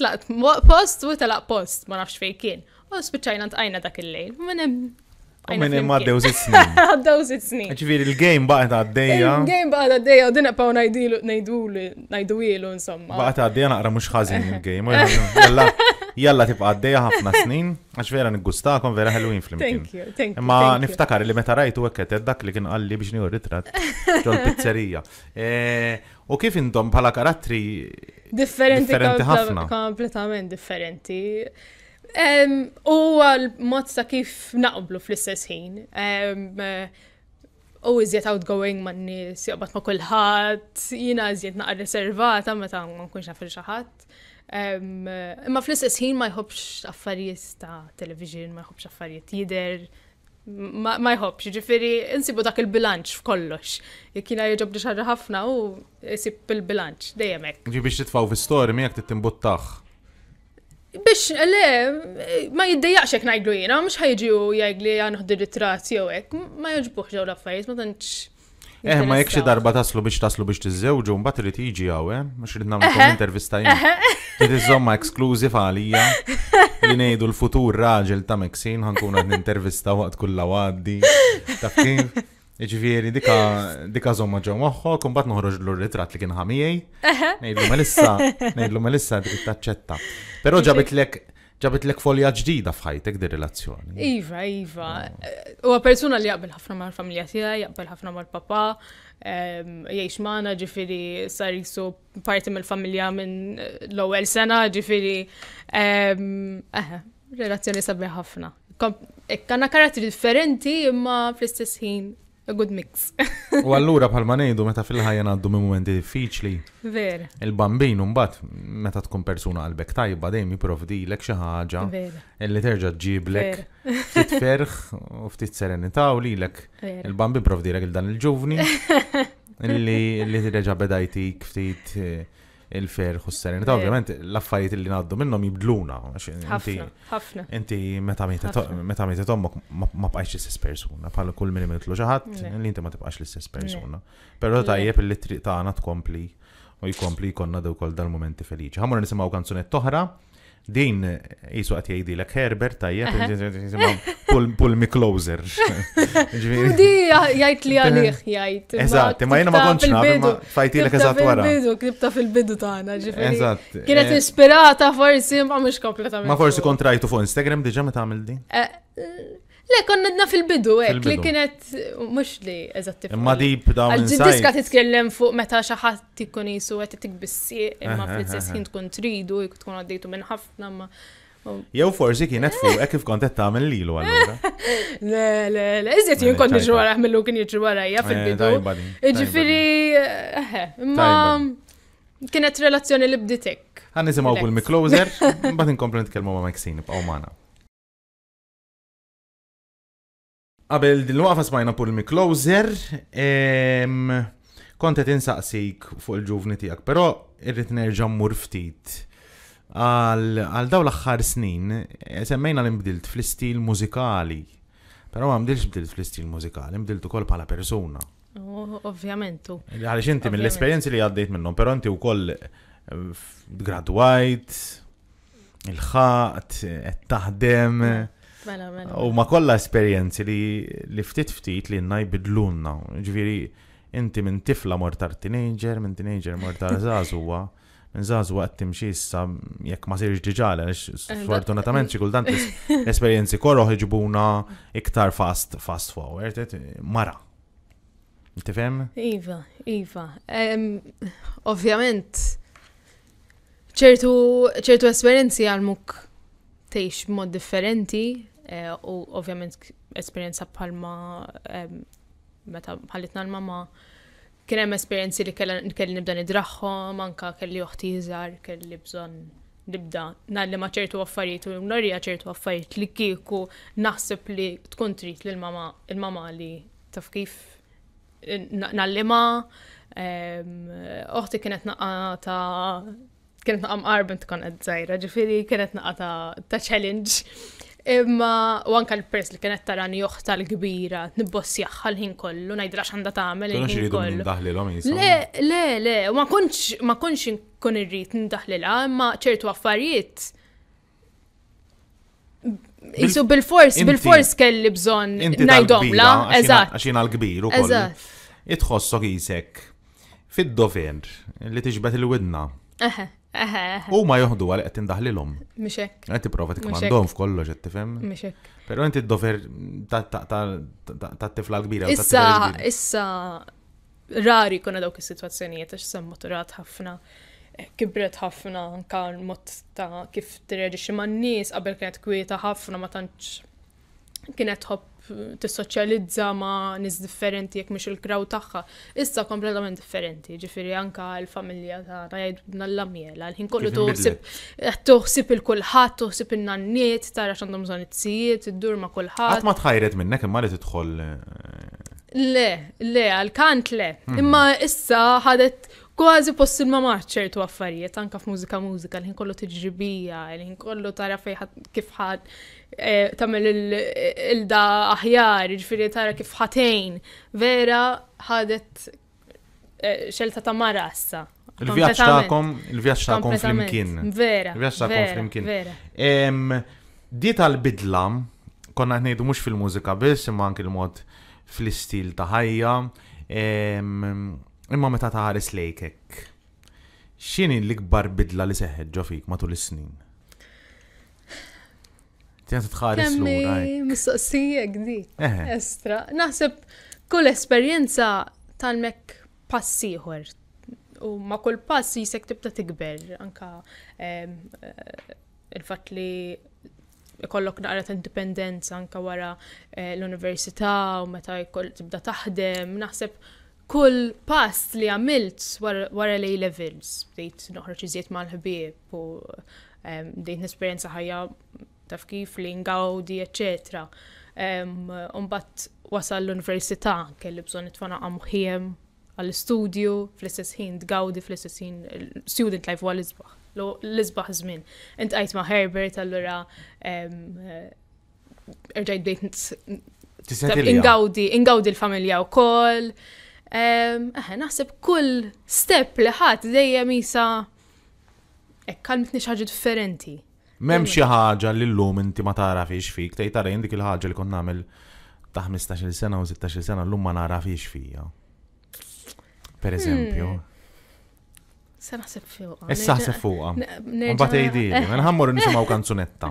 S2: tlaqt post u talaq post, ma nafx fej kien. U spiċajna t'ajna dak il-lejl.
S1: Għajna ma għaddew zit snin.
S2: Għaddew zit snin.
S1: Ġviri, il-game baqet għaddeja.
S2: Il-game baqet għaddeja, u dinna paw najdu ilu, insomma. Baqet
S1: għaddeja naqra mux ħazin il-game. Jalla, jalla tibqa għaddeja ħafna snin, għax vera nigustakom vera Halloween flim. Thank you, thank you. Ma niftakar li meta rajtu għekket dak li kien għalli biex njur ritrat ġol pizzerija. Eh, U kif intom bħala karattri
S2: differenti ħafna. Kompletament differenti. U għal mod sa kif naqblu fl-istess ħin. U iżjed outgoing man nies, nis ma' kulħadd, jiena iżjed reservata ma' meta ma nkunx naf xi ħadd. Imma fl-istess ħin ma jħobx affarijiet ta' television, ma jħobbx affarijiet jider ma jħobx, ġifiri, insibu dak il-bilanċ f'kollox. jina jġob li xaġa ħafna u jisib il-bilanċ, dejemek.
S1: Ġi biex titfaw fi-stori miegħek tittimbuttaħ.
S2: Biex, le, ma jiddejjaqx jek ngħidlu jina, mux ħajġi u jgħid li għanħdu ah, ritrat jew hekk, ma jogħġbuħ ġew l-affarijiet, ma tantx Eh, ma jekk xi darba
S1: taslu biex taslu biex tiżewġu, mbagħad irid jiġi hawn, eh? Mhux irid nagħmel intervista jien. Trid iżomma eksklużiv għalija li ngħidu l-futur raġel ta' Meksin ħankun qed nintervista waqt kulla għaddi. Taf kif? Ġifieri dika dika żomma ġew moħħok, imbagħad noħroġ l ritrat li kien ħamijej.
S2: Ngħidlu ma lissa, ngħidlu
S1: ma lissa dik taċċetta. Però ġabitlek ġabet l-ek folja ġdida fħajtek di relazzjoni.
S2: Iva, iva. Ah. Eh, U persuna li jaqbel ħafna mal familja tija, jaqbel ħafna mal papa, ehm, jgħix maħna ġifiri sar jisu parti mill familja minn l-ewwel sena, ġifiri ehm, relazzjoni sabbi ħafna. Eh, kanna karatri differenti imma fl-istess ħin a good mix.
S1: U allura bħalma ngħidu meta fil-ħajja għaddu minn momenti diffiċli. Ver. Il-bambin mbagħad meta tkun persuna qalbek tajba dejjem jipprovdilek xi ħaġa illi terġa' tġiblek ftit ferħ u ftit serenità u lilek il-bambin provdilek il dan il-ġuvni illi li terġa' bedajti ftit eh, il fer u s-serenità, ovvjament l-affarijiet li ngħaddu minnhom jibdluna. Ħafna. Inti meta meta tommok ma bqajx l-istess persuna, bħal kull minn imitlu xi ħadd inti ma tibqax l-istess persuna. Però tajjeb li t-triq tagħna tkompli u jkompli jkollna dew kol dal-momenti feliċi. Għamur nisimgħu kanzunet toħra. Din jisu għat jgħidilek Herbert tajjeb, pull me closer. Di
S2: jgħajt li għalih jgħajt. Eżat, ma jena ma konċna, fajtilek eżat wara. Bidu, kripta fil-bidu tagħna, ġifieri. Eżat. Kienet eh. ispirata forsi ma mhux kompletament. Ma forsi
S1: kontrajtu fuq Instagram diġà meta għamil din?
S2: Eh, Le, konnedna fil-bidu, ek, li kienet, mux li, eżatti. Imma deep down inside. Għal-diska titkellem fuq meta xaħat ikun jisu għet tikbissi, imma fil istess jint kun tridu, kun għaddejtu minn ħafna, ma.
S1: Jew forsi kienet fuq ek kif kontet ta' minn lilu allura.
S2: Le, le, le, iżjed jien kont niġu wara ħmillu kien jġu għara, ja fil-bidu.
S1: Iġifiri,
S2: eħe, imma kienet relazzjoni li bditek.
S1: Ħan nisimgħu kull mikloser, mbagħad inkomplu nitkellmu ma' Maxine pa' b'għomana. Qabel l waqfa smajna pur il-mikloser, kontet insaqsik fuq il-ġuvni tijak, pero irrit nerġa' mmur ftit. Għal daw l-axħar snin, eh, semmejna l-imbdilt fl-istil mużikali, pero ma mdilx bdilt fl-istil mużikali, mbdilt koll bħala persuna.
S2: Oh, Ovvjamentu. Għalix inti mill-esperienzi
S1: li għaddejt minnhom, pero inti wkoll eh, graduajt, il-ħaqt, eh, taħdem. Mela, mela. U ma kolla esperienzi li, li ftit ftit li n-naj bidlunna. Ġviri, inti minn tifla mortar teenager, minn teenager mortar zazuwa. Minn zazuwa għattim xissa jekk ma sirġ diġala, eh, sfortunatament xie kultant esperienzi korro ħiġbuna iktar fast, fast forward, mara. fem?
S2: Iva, Iva. Ovvjament, ċertu esperienzi għal-muk teħx mod differenti, Eh, u ovvjament esperjenza bħalma meta ħallitna l-mama kien hemm esperjenzi li kelli nibda nidraħħom, manka kelli uħti iżgħar, kelli bżonn nibda ma ċertu affarijiet u norija ċertu affarijiet li kieku naħseb li tkun trid lil mama il-mama li taf kif nagħlima oħti kienet naqa ta' kienet naqam mqarbin tkun qed żgħira, ġifieri kienet naqa ta' challenge Imma, u anka l-pers li kienet tarani joħta l-kbira, nibbos jaxħal ħin kollu, najdrax għanda ta' għamel. tamel l-ħin
S1: kollu. Le,
S2: le, le, u ma konx, ma konx nkun irrit ndaħlilha, imma ċertu għaffariet. Isu bil-fors, bil-fors kelli bżon najdom la, eżat.
S1: Għaxin għal-kbiru, eżat. Itħossok jisek, fid-dofer, li t-iġbet il-widna.
S2: Eħe. U
S1: ma joħdu għal qed tindaħlilhom.
S2: Mishek. Qed tipprova
S1: tikmandhom f'kollo ġetti fem. Mixek. Però inti d-dover t tifla kbira. Issa,
S2: issa rari kuna dawk is situazzjoniet għax sem maturat ħafna eh, kibret ħafna kan mot ta' kif tirreġixxi man-nies qabel kienet kwieta ħafna ma tantx kienet hopp tissoċjalizza ma' nis differenti jekk mhix il-kraw tagħha. Issa kompletament differenti, ġifieri anka l-familja tagħna jgħidna l-lamjela, l-ħin kollu toħsib eh, toħsib il-kulħadd, toħsib in-nanniet, tara x'għandhom bżonn it-tzijiet, iddur ma' kulħadd. Qatt ma
S1: tħajret minnek
S2: imma li tidħol eh, Le, le, għal-kant le. Hmm. Imma issa ħadet kważi ma maħt ċertu affarijiet, anka f'mużika mużika, l-ħin kollu t-ġibija, l-ħin kollu tara fejħat kif eh, tamel il-da aħjar, ġifiri tara kif ħatejn, vera ħadet eh, xelta ta' marassa. Il-vjaċ ta'kom, il-vjaċ ta'kom fl-imkien. Vera. Il-vjaċ ta'kom
S1: fl-imkien. Di tal-bidla, konna ħnejdu mux fil-mużika biss, imma anki il-mod fl-istil ta' ħajja Imma meta taħares lejkek, xini l-ikbar bidla li seħħet ġofik matul is-snin? Tjena tħares l-ura.
S2: Mistoqsija gdi. Estra. Naħseb kull esperjenza tal-mek passiħor. U ma kull passi jisek tibda tikber. Anka eh, il-fat li ikollok naqra ta' indipendenza anka wara eh, l-università u meta tibda taħdem. Naħseb kull pass li għamilt wara li levels, bdejt noħroġ iżjed mal-ħbieb u bdejt nesperjenza ħajja taf kif li ngawdi, eccetera. Umbat wasal l-università kelli bżon it-tfana għamħiem għall-studio, fl-istess ħin tgawdi, fl-istess ħin student life għal isbaħ L-isbaħ żmien. Int għajt ma' Herbert allura erġajt eh, bdejt ingawdi, ingawdi l-familja u koll. Eħe, naħseb kull step li ħadd dejjem jisa ekkalmitni xaġa differenti.
S1: Mem xi ħaġa li l-lum inti ma tarafix fik, tgħid tara dik il-ħaġa li konna għamil ta' 15-il sena u 16-il sena llum ma narafix fija. Per eżempju. Hmm.
S2: Se naħseb fuqa. Issa naħseb fuqa. Mbagħad jgħidili, nħammur
S1: nisimgħu kanzunetta.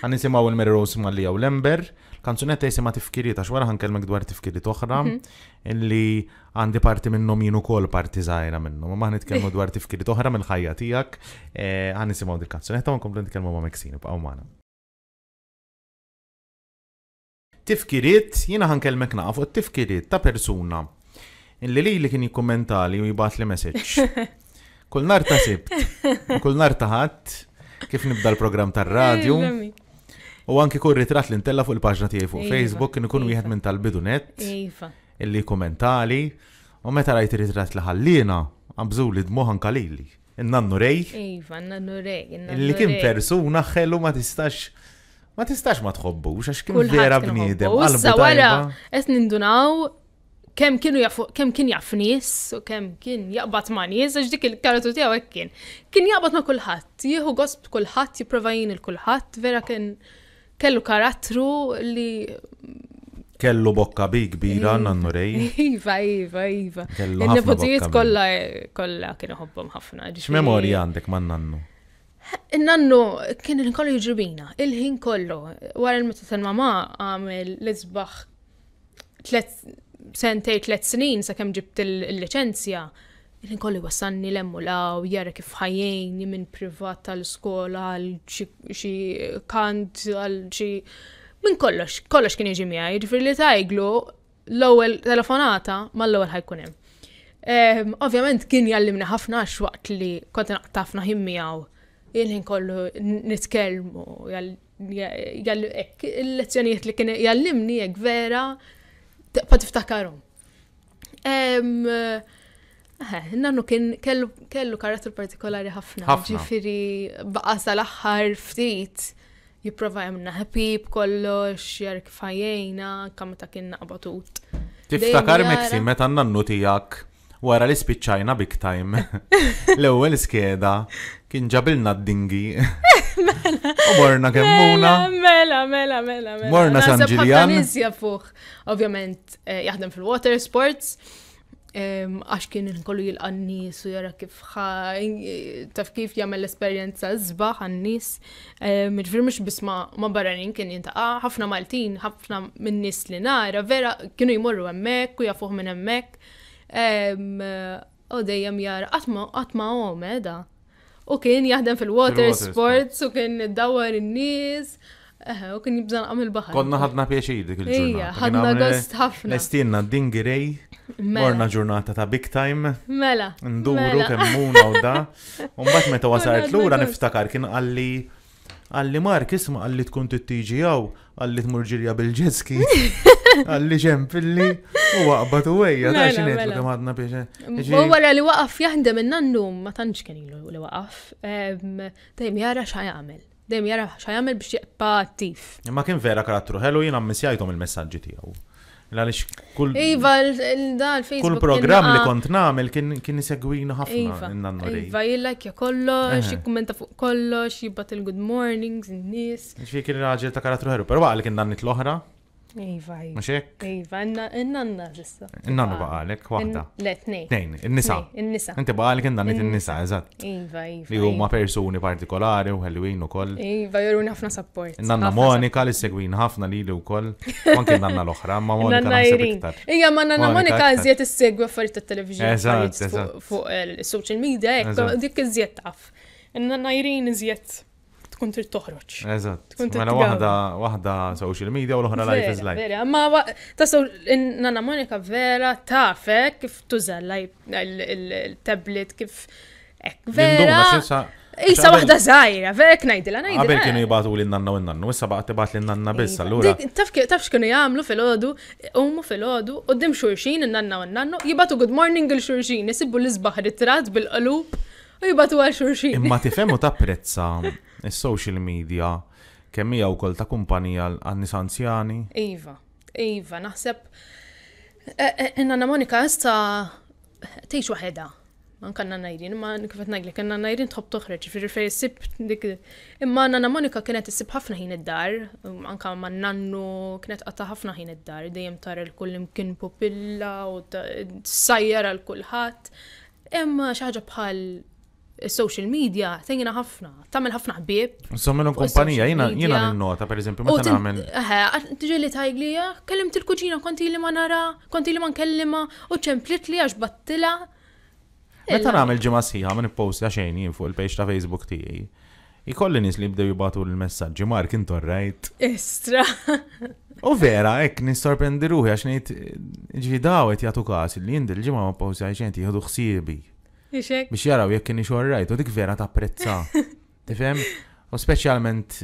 S1: Ħan nisimgħu il-Mary Rose Mallija u l-Ember. Kanzunetta jisimha tifkiriet għax wara ħankellmek dwar tifkiriet oħra mhm. illi għandi parti minnhom jien ukoll parti żgħira minnhom. Ma nitkellmu dwar tifkiriet oħra mill-ħajja tiegħek. Eh, Ħan nisimgħu dik kanzunetta u nkomplu nitkellmu ma' Meksini bqgħu magħna. Tifkiriet jiena ħankellmek naqfu t-tifkiriet ta' persuna illi li li kien jikkummentali u jibat message. Kull nar ta' sibt, kull nar ta' ħadd, kif nibda l-programm tar-radju. Eh, u anki kull ritrat li ntella fuq il-paġna tiegħi fuq iva. Facebook nkun ikun wieħed minn tal-bidunet iva. illi kommentali u meta rajt ritrat li ħallina għabżu li dmuħan kalili. Innannu rej.
S2: Iva, innannu rej. Illi kien persuna
S1: xellu ma tistax ma tistax ma tħobbu, għax kien vera bniedem. Issa wara,
S2: qed nindunaw kem kienu jafu, kem kien jaf nies, u kem kien jaqbat ma' nis, għax dik il-karatu tiegħu hekk kien. Kien jaqbat ma' kullħat, jieħu gosb kullħat, jiprovajin il kullħat vera kien kellu karatru li
S1: kellu bokka bi kbira iva, nannu rej.
S2: Iva, iva, iva. Il-nepotijiet kolla kolla kienu hobbom ħafna. X-memori
S1: għandek man nannu?
S2: Eh, nannu kien il-kollu jġribina, il-ħin kollu. Wara il-meta tal-mama għamil l-izbaħ sentej tlet snin sa' kem ġibt il-licenzja, l kolli wasanni lemmu law, jara kif ħajjeni minn privat tal-skola, għal xi kant, għal xi minn kollox, kollox kien iġi miegħi, jiġifier li tajglu l-ewwel telefonata mal-ewwel ħajkun hemm. Ehm, ovvjament kien jallimni ħafna għax waqt li kont naqtafna ħimmijaw il-ħin kollu nitkellmu jall il-lezzjonijiet li kien jallimni jek vera Pa' tiftakarhom. Eh, eh, nannu kien kellu karattru partikolari ħafna. Ġifiri baqa sal-aħħar ftit jipprova jemna happy b'kollox, jark fajjena kam ta' kien naqbatut. Tiftakar Meksi, meta
S1: nannu tijak wara li spiċċajna big time. L-ewwel skeda kien ġabilna d-dingi.
S2: Mela. U morna kemmuna. Mela, mela, mela, mela, mela. Morna San Ġiljan. Nizja fuq, ovvjament, eh, jaħdem fil-water sports. Għax kien kollu jilqannis u jara kif taf kif jagħmel l-esperjenza żbaħ għan-nies. Miġifier mhux biss ma' barranin kien jintaqa' ħafna Maltin, ħafna minn nis li nara, vera kienu jmorru hemmhekk u jafuh minn hemmhekk. Eh, u dejjem jara għatma ma' għomeda u kien jaħdem fil-water sports u kien id-dawar in-nies. Eħe, u kien jibżan għam il-bahar. Konna ħadna
S1: pieċi dik il-ġurnata. ħadna ħafna. Nestinna dingi mela. morna ġurnata ta' big time.
S2: Mela. Nduru mela. kemmuna
S1: u da. Umbat meta wasart l-ura niftakar kien għalli għalli Mark isma għalli tkun t-tiġi għaw, għalli t-murġirja bil-ġeski. Għalli ċempilli u għabbat u għajja, ta' mela, xinet u mela. għamadna biexe. Eh, u għara
S2: li waqaf jahdem innannum, ma tanċ kien ilu li waqaf, dajem jara xa jgħamil. Dajem jara xa jgħamil biex jibba attiv.
S1: Ma kien vera karattru, ħelu jina missjajtom il-messagġi tijaw. Għalix kull.
S2: Iva, da l-Facebook. Kull program li kont
S1: namil kien segwina ħafna n-nannu rej. Iva,
S2: iva jillak ja kollox, jikkumenta fuq kollox, jibbat il-good mornings, n-nis.
S1: Xie kien raġel ta' karattru ħeru, pero għal kien dan l-ohra.
S2: Iva. Mxek? Iva, iva n-nanna ġissa. N-nanna
S1: baqalek, wahda. Le, t-nej. Nejn, n-nisa. N-nisa. Inti baqalek n-nannit n-nisa, eżat.
S2: Iva, iva. Li huma iva.
S1: persuni partikolari u Halloween u koll.
S2: Iva, jorun ħafna support. N-nanna Monika
S1: li segwin ħafna li li u koll. Anke n-nanna l-oħra, ma Monika naħseb iktar. Ija, ma n-nanna Monika għazjet
S2: s-segwi affarijiet tal-televizjon. Eżat, eżat. Fuq il-social eh, media, dik iżjed taf. N-nanna Irene iżjed tkun trid toħroġ.
S1: Eżatt. Mela waħda waħda social media u l-oħra life is life.
S2: Vera, ma tasaw Nanna Monika vera tafek eh, kif tużella il-tablet kif ek vera.
S1: Issa waħda
S2: żgħira, vek najdila, ngħidilha. Qabel kienu
S1: jibatu li nanna u nannu, issa baqgħet tibat li nanna biss, iva. allura.
S2: Taf kienu jagħmlu fil-ħodu, umu fil-ħodu, u dim xurxin, nanna u nannu, jibatu good morning il-xurxin, isibbu l isbaħ ritrat bil-qalub, u jibatu għal xurxin. Imma
S1: tifemu u tapprezza Is-social media kemm hija wkoll ta' kumpanija għannis nies anzjani?
S2: Iva, iva, naħseb e, e, e, Nanna Monika issa teħx waħedha. Man kanna najrin, ma kifet najli, kanna najrin tħobb fil firri s sib dik. Imma Nanna Monika kienet issib ħafna ħin id-dar, um, anka ma nannu kienet għata ħafna ħin id-dar, dejjem tar il-kull imkien pupilla u sajjara l-kulħadd. Imma xi bħal social media tejjina ħafna, tagħmel ħafna ħbieb.
S1: Sommilhom kumpanija, jiena jiena nota pereżempju meta nagħmel.
S2: Tiġi li tajglija, kellim til kuġina konti li ma nara, konti li ma nkellima u ċemplit li għax battila. Meta nagħmel
S1: ġimgħa sħiħa ma nipposti xejn jien fuq il-pejx ta' Facebook tiegħi. Ikolli nies li bdew jibatu l-messaġġi Mark int right.
S2: Estra!
S1: U vera, ek nistorpendi ruħi għax ngħid ġidaw qed jagħtu li jindil ġimgħa ma pawsi għajċenti tieħdu ħsiebi. Biex jaraw jekk kien xor rajt, u dik vera ta' prezza. Tifem? U speċjalment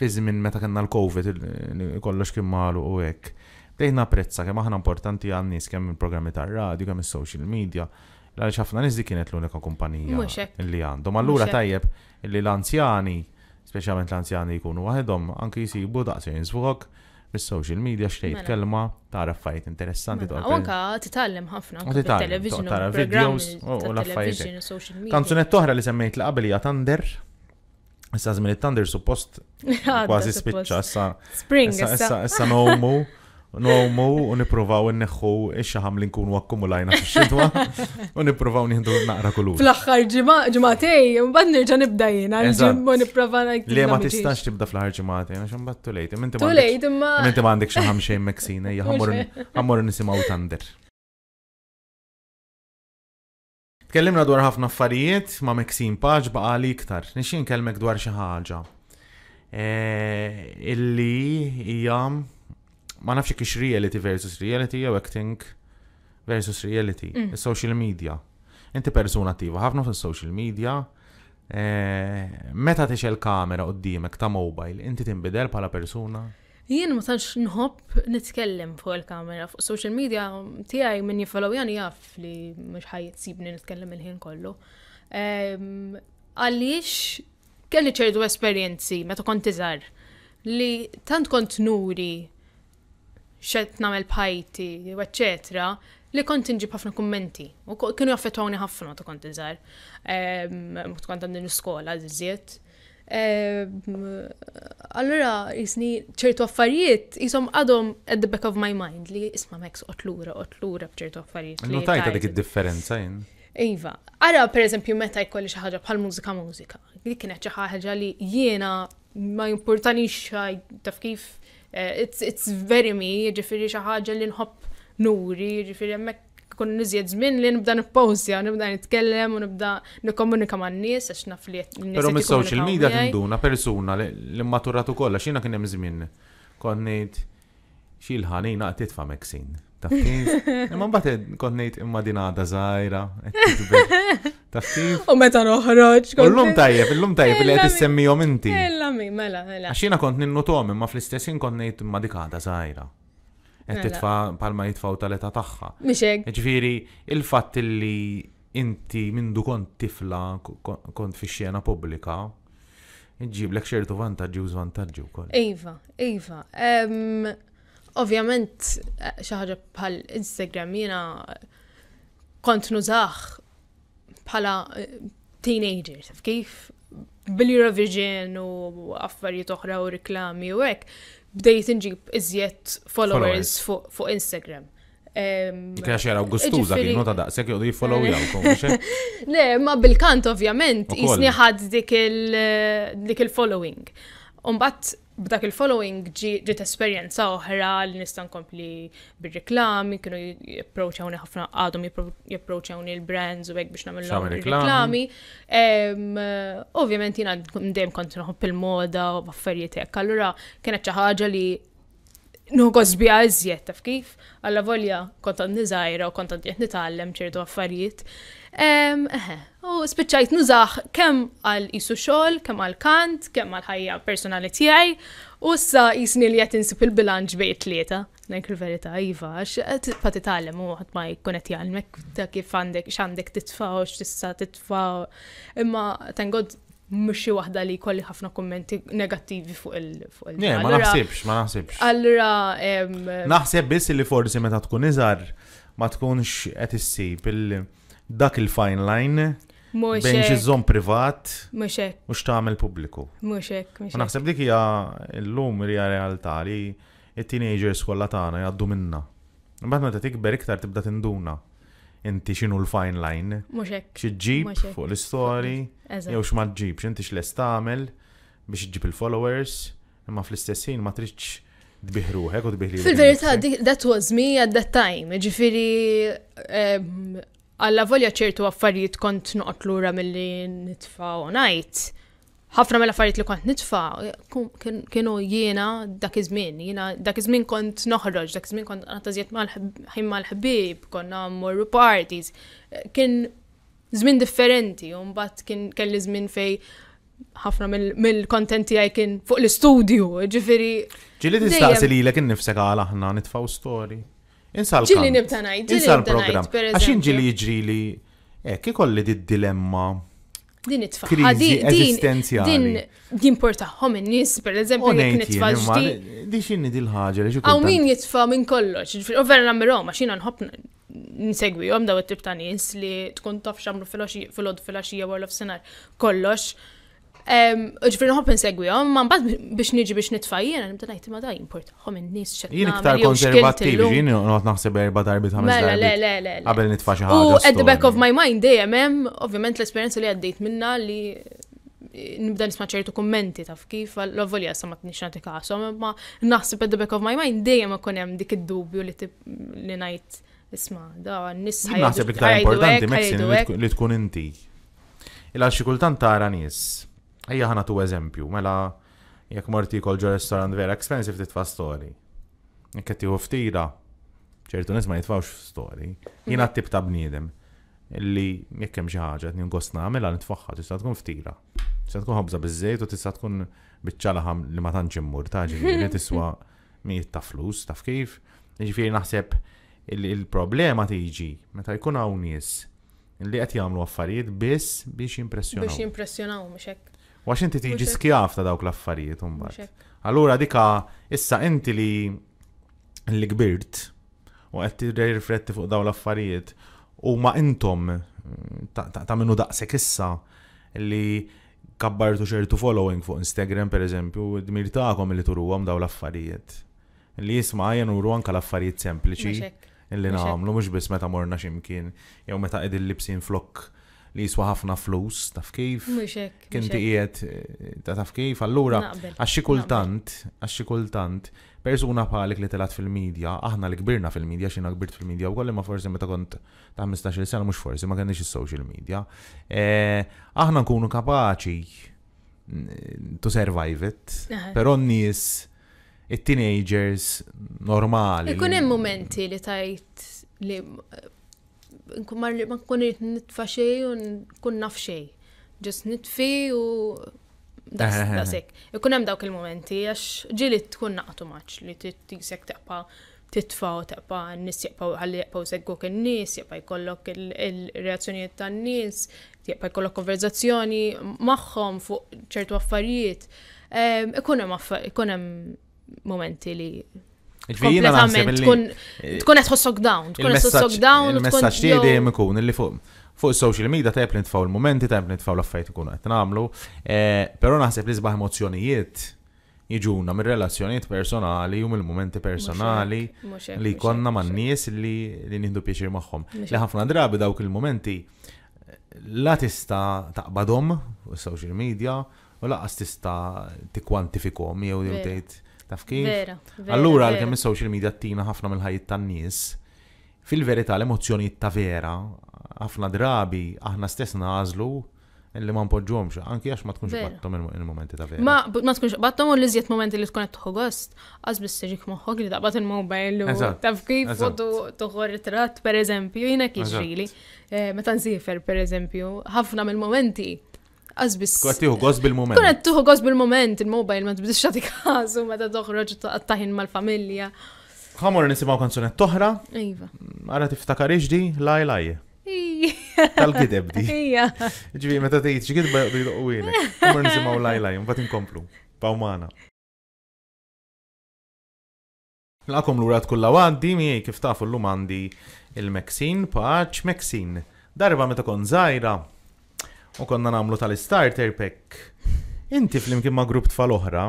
S1: fizz minn meta kanna l-COVID kollox kien malu u hekk. Dejna prezza kemm aħna importanti għan nies kemm il-programmi tar-radio, kemm is-social media. Għaliex ħafna nies nizdi kienet l-unika kumpanija Illi għandhom. Allura tajjeb li l-anzjani, speċjalment l-anzjani jkunu waħedhom, anke jisibu sejn żvok fil social media xtejt mela. kelma tara fajt interessanti. Mela. U anka
S2: titgħallem ħafna television tara videos u l-affarijiet. Kanzunet
S1: oħra li semmejt li qabel hija Thunder. Issa żmien it-Thunder suppost kważi spiċċa issa. Spring issa. nomu u niprovaw n-neħu iċċaħam li nkunu akkumulajna fil-xidwa u niprovaw nieħdu naqra kulur.
S2: Fl-axħar ġimatej, mbad nirġa nibda jena, ġimmu niprofa Li ma tistax
S1: tibda fl-axħar ġimatej, għaxan bad tulejt. Tulejt, ma. Minti ma għandek xaħam xejn meksina, jgħamur nisimaw tander. Tkellimna dwar ħafna affarijiet ma' Meksin Paġ baqali iktar. Nixin kelmek dwar xi ħaġa. Eh, illi hija ma nafx kiex reality versus reality jew acting versus reality. Mm. Social media. Inti persuna attiva ħafna fis-social media. Eh, meta tixel kamera qoddimek ta' mobile, inti tinbidel bħala persuna?
S2: Jien ma tantx nħobb nitkellem fuq il-kamera, fuq social media tiegħi min jifollow jani jaf li mhux ħajt sibni nitkellem il-ħin kollu. Ehm, għaliex kelli ċertu esperjenzi meta kont iżgħar li tant kont nuri xed namel pajti, eccetera, li kont inġib ħafna kummenti. U kienu jaffetoni ħafna ta' kont Mux Kont għandin l skola zizziet. Allora, jisni ċertu affarijiet, jisom għadhom at the back of my mind li isma meks otlura, otlura bċertu affarijiet. Notajta dik id-differenza jen? Iva, ara per eżempju meta jkolli xi ħaġa bħal mużika mużika. Dik kienet xi ħaġa li jiena ma jimportanix taf kif Eh, it's, it's very me, ġifiri xaħġa li nħob nuri, ġifiri jemmek kun nizjed zmin li nibda nipposja, nibda nitkellem u nibda ma' man nies għax naf li Però mis-social media tinduna
S1: persuna li maturatu kolla, xina jiena kien hemm żmien kont xi l-ħanin naqtit fa' Imma mbagħad kont imma dinada għada U meta noħroġ. l-lum tajjeb, illum tajjeb li qed issemmihom inti. Ella
S2: mi, mela, mela. Għax jiena
S1: kont ninnu tom, imma fl-istessin kont ngħid ma' dikata żgħira. Qed mela. titfa' palma jitfgħu tal-età tagħha. Mhix hekk. Ġifieri, il-fatt li inti mindu kont tifla kont fi xena pubblika, ġib l xertu vantaġġi u zvantaġġi u koll.
S2: Iva, iva. Ovvjament, eh, xaħġa bħal Instagram jena kont nużax bħala eh, teenagers, kif bil-Eurovision u affarijiet oħra u riklami u hekk, bdejt inġib iżjed followers fuq Instagram. Kax gustuza, kif nota da, sekk jgħodu jiffollow jgħu. Le, ma bil-kant ovvjament, jisniħad eh, dik il-following. Umbat b'dak il-following ġiet esperjenza oħra li nista' nkompli bir-riklami, kienu jipproċawni ħafna għadhom jipproċawni il brands u hekk biex nagħmel riklami. Ovvjament jiena dejjem kont nħobb il-moda u b'affarijiet hekk. allora kienet xi li nogos biha iżjed taf kif, alla volja kont għandi żgħira u kont għandi nitgħallem ċertu affarijiet. U spiċċajt nużax kemm għal isu xogħol, kemm għal kant, kemm għal ħajja personali tiegħi, u issa jisni li qed il-bilanċ bejn tlieta. Ngħid il-verità iva, għax eh, pati tgħallem u ma jkun qed jgħallmek ta' kif għandek x'għandek titfa' u x'tista' titfa' imma tengod mux xi waħda li kolli ħafna kommenti negattivi fuq il-fuq il ma naħsibx, ma naħsibx. Allura naħseb
S1: biss li forsi meta tkun iżgħar ma tkunx qed issib il- dak il-fine line bejn xi żomm privat u x'tagħmel pubbliku.
S2: Mhux hekk. Naħseb
S1: dik hija llum hija realtà li t teenagers kollha tagħna jgħaddu minna. Imbagħad meta tikber iktar tibda tinduna inti xinu l-fine line. Mhux hekk. Xi ġib fuq l-istori jew x'ma ġibx inti x'les tagħmel biex ġib il-followers imma fl-istess ħin ma tridx tbiħruħek u tbiħli. Fil-verità,
S2: that was me at that time. Ġifiri, Alla volja ċertu affarijiet kont l-ura lura milli nitfa' u ngħid. Ħafna mill-affarijiet li kont nitfa' kienu jiena dak iż-żmien, jiena dak iż-żmien kont noħroġ, dak iż kont għataziet ħin mal-ħbib, konna mmorru parties. Kien żmien differenti u mbagħad kien kelli żmien fej ħafna mill-kontenti għaj kien fuq l-studio, ġifiri. Ġili t-istaxi li
S1: l-ek nifsek għala ħna nitfaw story. Insal ġili nibta
S2: ngħid, ġili program. Għax
S1: ġili, jiġrili hekk eh, ikolli di dilemma
S2: din it-tfaħħa ah, din din jimportaħħom in-nies pereżempju jekk nitfa' ġdi
S1: Di x'inni din ħaġa li Għaw min
S2: jitfa' minn kollox, ovvera nagħmilhom għax jiena nħobb għom daw it-tip nies li tkun taf x'għamlu fil-għod fil-għaxija warlof senar kollox Ġifri nħobb nsegwihom, ma mbagħad biex niġi biex nitfajjien, nibda ngħid ma da jimportahom in nis x'qed. Jien iktar konservativ, jien
S1: noqgħod naħseb erba' darbit ħames mela, Le, Le, le, le, Qabel nitfa' xi ħaġa. U at the back of
S2: my mind dejjem hemm ovvjament l-esperjenza li għaddejt minna li eh, nibda nisma' ċertu kummenti taf kif l ovvolja sa ma tnix nagħti ma naħseb at the back of my mind dejjem konjem dik id-dubju li ngħid isma' da n Naħseb iktar importanti li
S1: tkun inti. Il-għal xi kultant tara nies Ejja ħana tu eżempju, mela jekk morti kol ġo restaurant vera expensive titfa stori. Jekk qed tieħu ftira, ċertu nies ma jitfawx stori. Jiena t-tip ta' bniedem illi jekk hemm xi ħaġa qed ningost nagħmilha nitfaħħa tista' tkun ftira. Tista' tkun ħobża biż u tista' tkun biċċalaħam li ma tantx immur ta' ġifieri tiswa mijiet ta' flus, taf kif. Ġifieri naħseb il-problema tiġi meta jkun hawn nies li qed jagħmlu affarijiet biss biex jimpressjonaw. Biex
S2: impressjonaw mhux hekk. Għax inti tiġi skjaf
S1: ta' dawk l-affarijiet mbagħad. Allura dika issa inti li li kbirt u qed tirrifletti fuq dawn l-affarijiet u ma intom ta' minnu daqsek issa li kabbartu ċertu following fuq Instagram per eżempju, dmir ta'kom li turuhom dawk l-affarijiet. Li jisma' jenuru anka l-affarijiet sempliċi illi namlu mhux biss meta morna ximkien jew meta id libsin flok li jiswa ħafna flus, taf kif? Muxek. Kinti jiet, ta' taf kif, allura għaxi kultant, għaxi kultant, persuna bħalik li telat fil-medja, aħna li kbirna fil-medja, xina kbirt fil-medja, u kolli ma forsi meta kont ta' 15 sena, mux forsi, ma kenniex il-social media. E, aħna nkunu kapaċi mm, to survive
S2: it, pero
S1: n-nis, it-teenagers normali. Ikun hemm
S2: momenti li tajt li ma nkun irid nitfa' xejn u nkun naf xejn. Ġust nitfi u dasek. Ikun hemm dawk il-momenti għax ġili tkun naqtu maċ li tisek teqpa titfa u teqpa n-nis jaqpaw għalli jaqpaw segguk n-nis, jaqpa jkollok il-reazzjonijiet ta' n-nis, jaqpa jkollok konverzazzjoni maħħom fuq ċertu affarijiet. Ikun hemm momenti li Ġvijina naħseb tkun qed ħossok down, tkun qed ħossok down. Il-messaġġ tiegħi dejjem
S1: ikun illi fuq fuq social media tajb li nitfaw il-momenti, tajb li nitfaw l-affajt ikun qed nagħmlu, eh, però naħseb li sbaħ emozzjonijiet jiġuna mir relazzjonijiet personali u mill-momenti personali li konna man nies li nindu nieħdu magħhom. Li ħafna drabi dawk il-momenti la tista taqbadhom fuq social media u laqas tista tikkwantifikhom jew jew tgħid Taf kif? Allura għal kemm is-social media tina ħafna mill-ħajjit tan-nies, fil-verità l-emozzjonijiet ta' vera, ħafna drabi aħna stess nażlu li ma npoġġomx, anki għax ma tkunx battom il-momenti ta' vera. Ma
S2: ma tkunx battom u li momenti li tkun qed toħogost, għaż biss seġik moħħok li taqbad il-mobile u taf kif fotu toħor ritratt pereżempju, jiena kif ġili. Eh, meta nsifer pereżempju, ħafna mill-momenti għazbis. Kont tiħu għoz bil-moment. Kont tiħu għoz bil-moment, il-mobile ma t-bidix xati kazu, ma t doħroġ taħin mal-familja.
S1: Għamur nisimaw kanzunet toħra. Iva. Għara tiftakar iġdi, laj laj.
S2: Tal-gideb di. Ija.
S1: Ġivi, ma t tejt ġgidba jgħidu u għile. Għamur nisimaw laj laj, mbat inkomplu. Pawmana. Lakom l-ura kulla għaddi, miej kif tafu l-lum il-Mexin, paċ Mexin. Darba meta kon zaħira, u konna namlu tal-starter pack. Inti flimkien ma' grupp tfal oħra.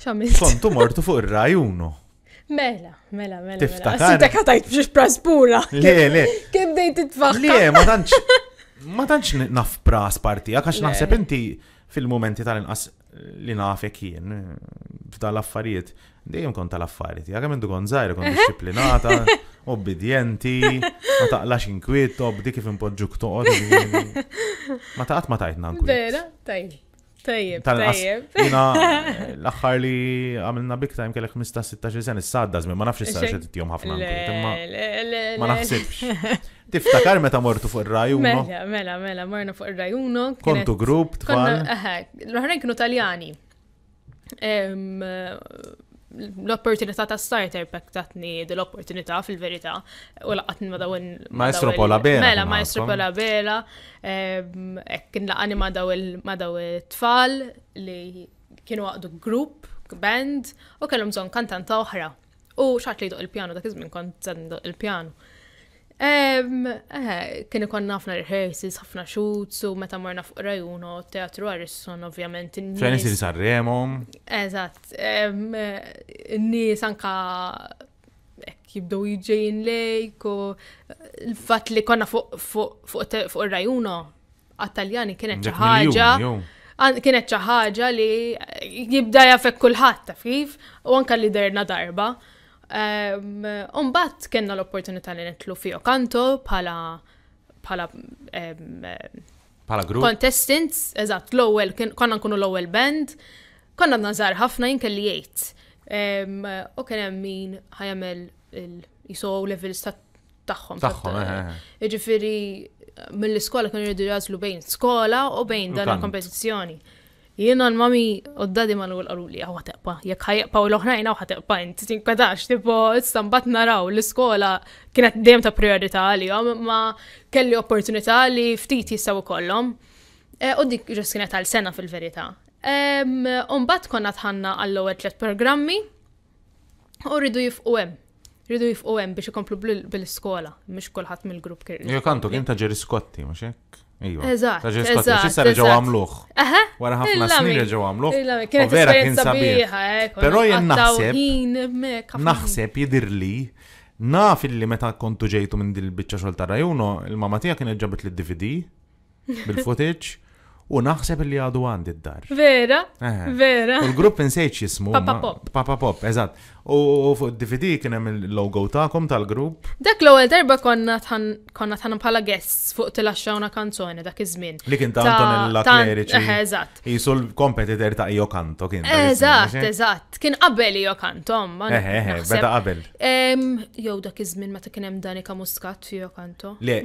S2: Xamil. Kontu
S1: mortu fuq ir-rajunu.
S2: Mela, mela, mela. mela. Tiftakar. Sintek ħatajt biex praspura. Le, le. Kem dejt titfaħ. Le, ma tantx. Ma tanċ
S1: naf pras parti. għax naħseb inti fil-momenti tal-inqas li nafek jien eh, f'dal affarijiet dejjem kont tal-affarijiet. jaka minn dukon kont kont disċiplinata, obbedjenti, ma taqlax inkwiet, obdi kif impoġġuk toqgħod. Ma taqgħod ma tajtna nkun. Vera,
S2: tajb. Tajjeb, tajjeb. Jina
S1: l-axħar li għamilna big time kellek 15-16 sen, s-sadda zmin, ma nafx s-sadda xed t-jom ħafna. Ma naħsibx.
S2: Tiftakar meta mortu fuq il-rajuno. Mela, mela, mela, morna fuq il-rajuno. Kontu grupp, tfal. L-ħarajn kienu taljani l-opportunità ta' starter pack tatni l opportunità fil-verità u laqatni ma dawn. Maestro Pola Bela. Mela, Maestro Pola Bela. Ehm, kien laqani ma daw il-tfal li kienu għadu grupp, band u kellhom bżonn kantanta oħra. U xaħt li jduq il-pjano, dak iżmin kont il-pjano. Eh, kien ikon ħafna rehearsals, ħafna shoots, u meta morna fuq rajuno, teatru għarisson, ovvjament. Frenis li sarremo. Eżat. Eh, N-nis anka jibdow jġejn lejk, u l-fat li konna fuq rajuno, għat-Taljani kienet ċaħġa. Kienet ċaħġa li jibda jafek kullħat, taf u anka li derna darba. Umbat kena l-opportunità li netlu fi Okanto pala bħala pala group Contestants, eżatt, l-ewwel konna nkunu l-ewwel band, konna nażar ħafna jinkelli jgħid. U kien hemm min ħajamel jisow levels tagħhom. Tagħhom. Eh, eh, eh. Jiġifieri mill-iskola kienu jridu jażlu bejn skola u bejn dan il-kompetizzjoni. Jiena l-mami oddadi d-dadi ma l-għol għalu li għaw jek ħajqpa u l-oħrajn għaw ħateqpa, inti tinkwetax, tipo, bat naraw, l-iskola kienet dejjem ta' priorità li ma kelli opportunità li ftit jistaw kollom. E, u dik ġus kienet għal sena fil-verita. Umbat konna tħanna għall-ewwel tliet programmi u rridu jifqu hemm rridu jifqu biex ikomplu bil-iskola, mhux kulħadd mill-grupp kirri. Jokantu, kien
S1: ta' Ġeri skotti mhux hekk? Iva. Eżatt. Taġi reġaw għamluħ. Aha. Wara ħafna snin reġaw għamluħ. Oh, vera kien sabiħ. Eh, Pero jen naħseb. Naħseb jidirli. Naf illi meta kontu ġejtu minn dil-bicċa xol juno, il-mamma tija kienet ġabet li dvd
S2: bil-footage.
S1: U naħseb li għadu għandi d-dar.
S2: Vera, eh. vera. U
S1: l-grupp insejċ jismu. Papa Pop. Papa Pop, eżatt. U fuq DVD kien hemm il-logo tagħkom tal-grupp.
S2: Dak l-ewwel darba konna konna tħan bħala guests fuq tilaxxawna kanzoni dak iż-żmien. Li kien ta' Anton il-Lakleriċi. Eh, eżatt.
S1: Isu l-kompetitor ta' Io Kanto kien. Eżatt,
S2: eżatt. Kien qabel Io Kanto. Eħe, eħe, eh, eh, beda qabel. Jew dak iż-żmien meta kien hemm Danika Muscat fi Io Kanto. Le,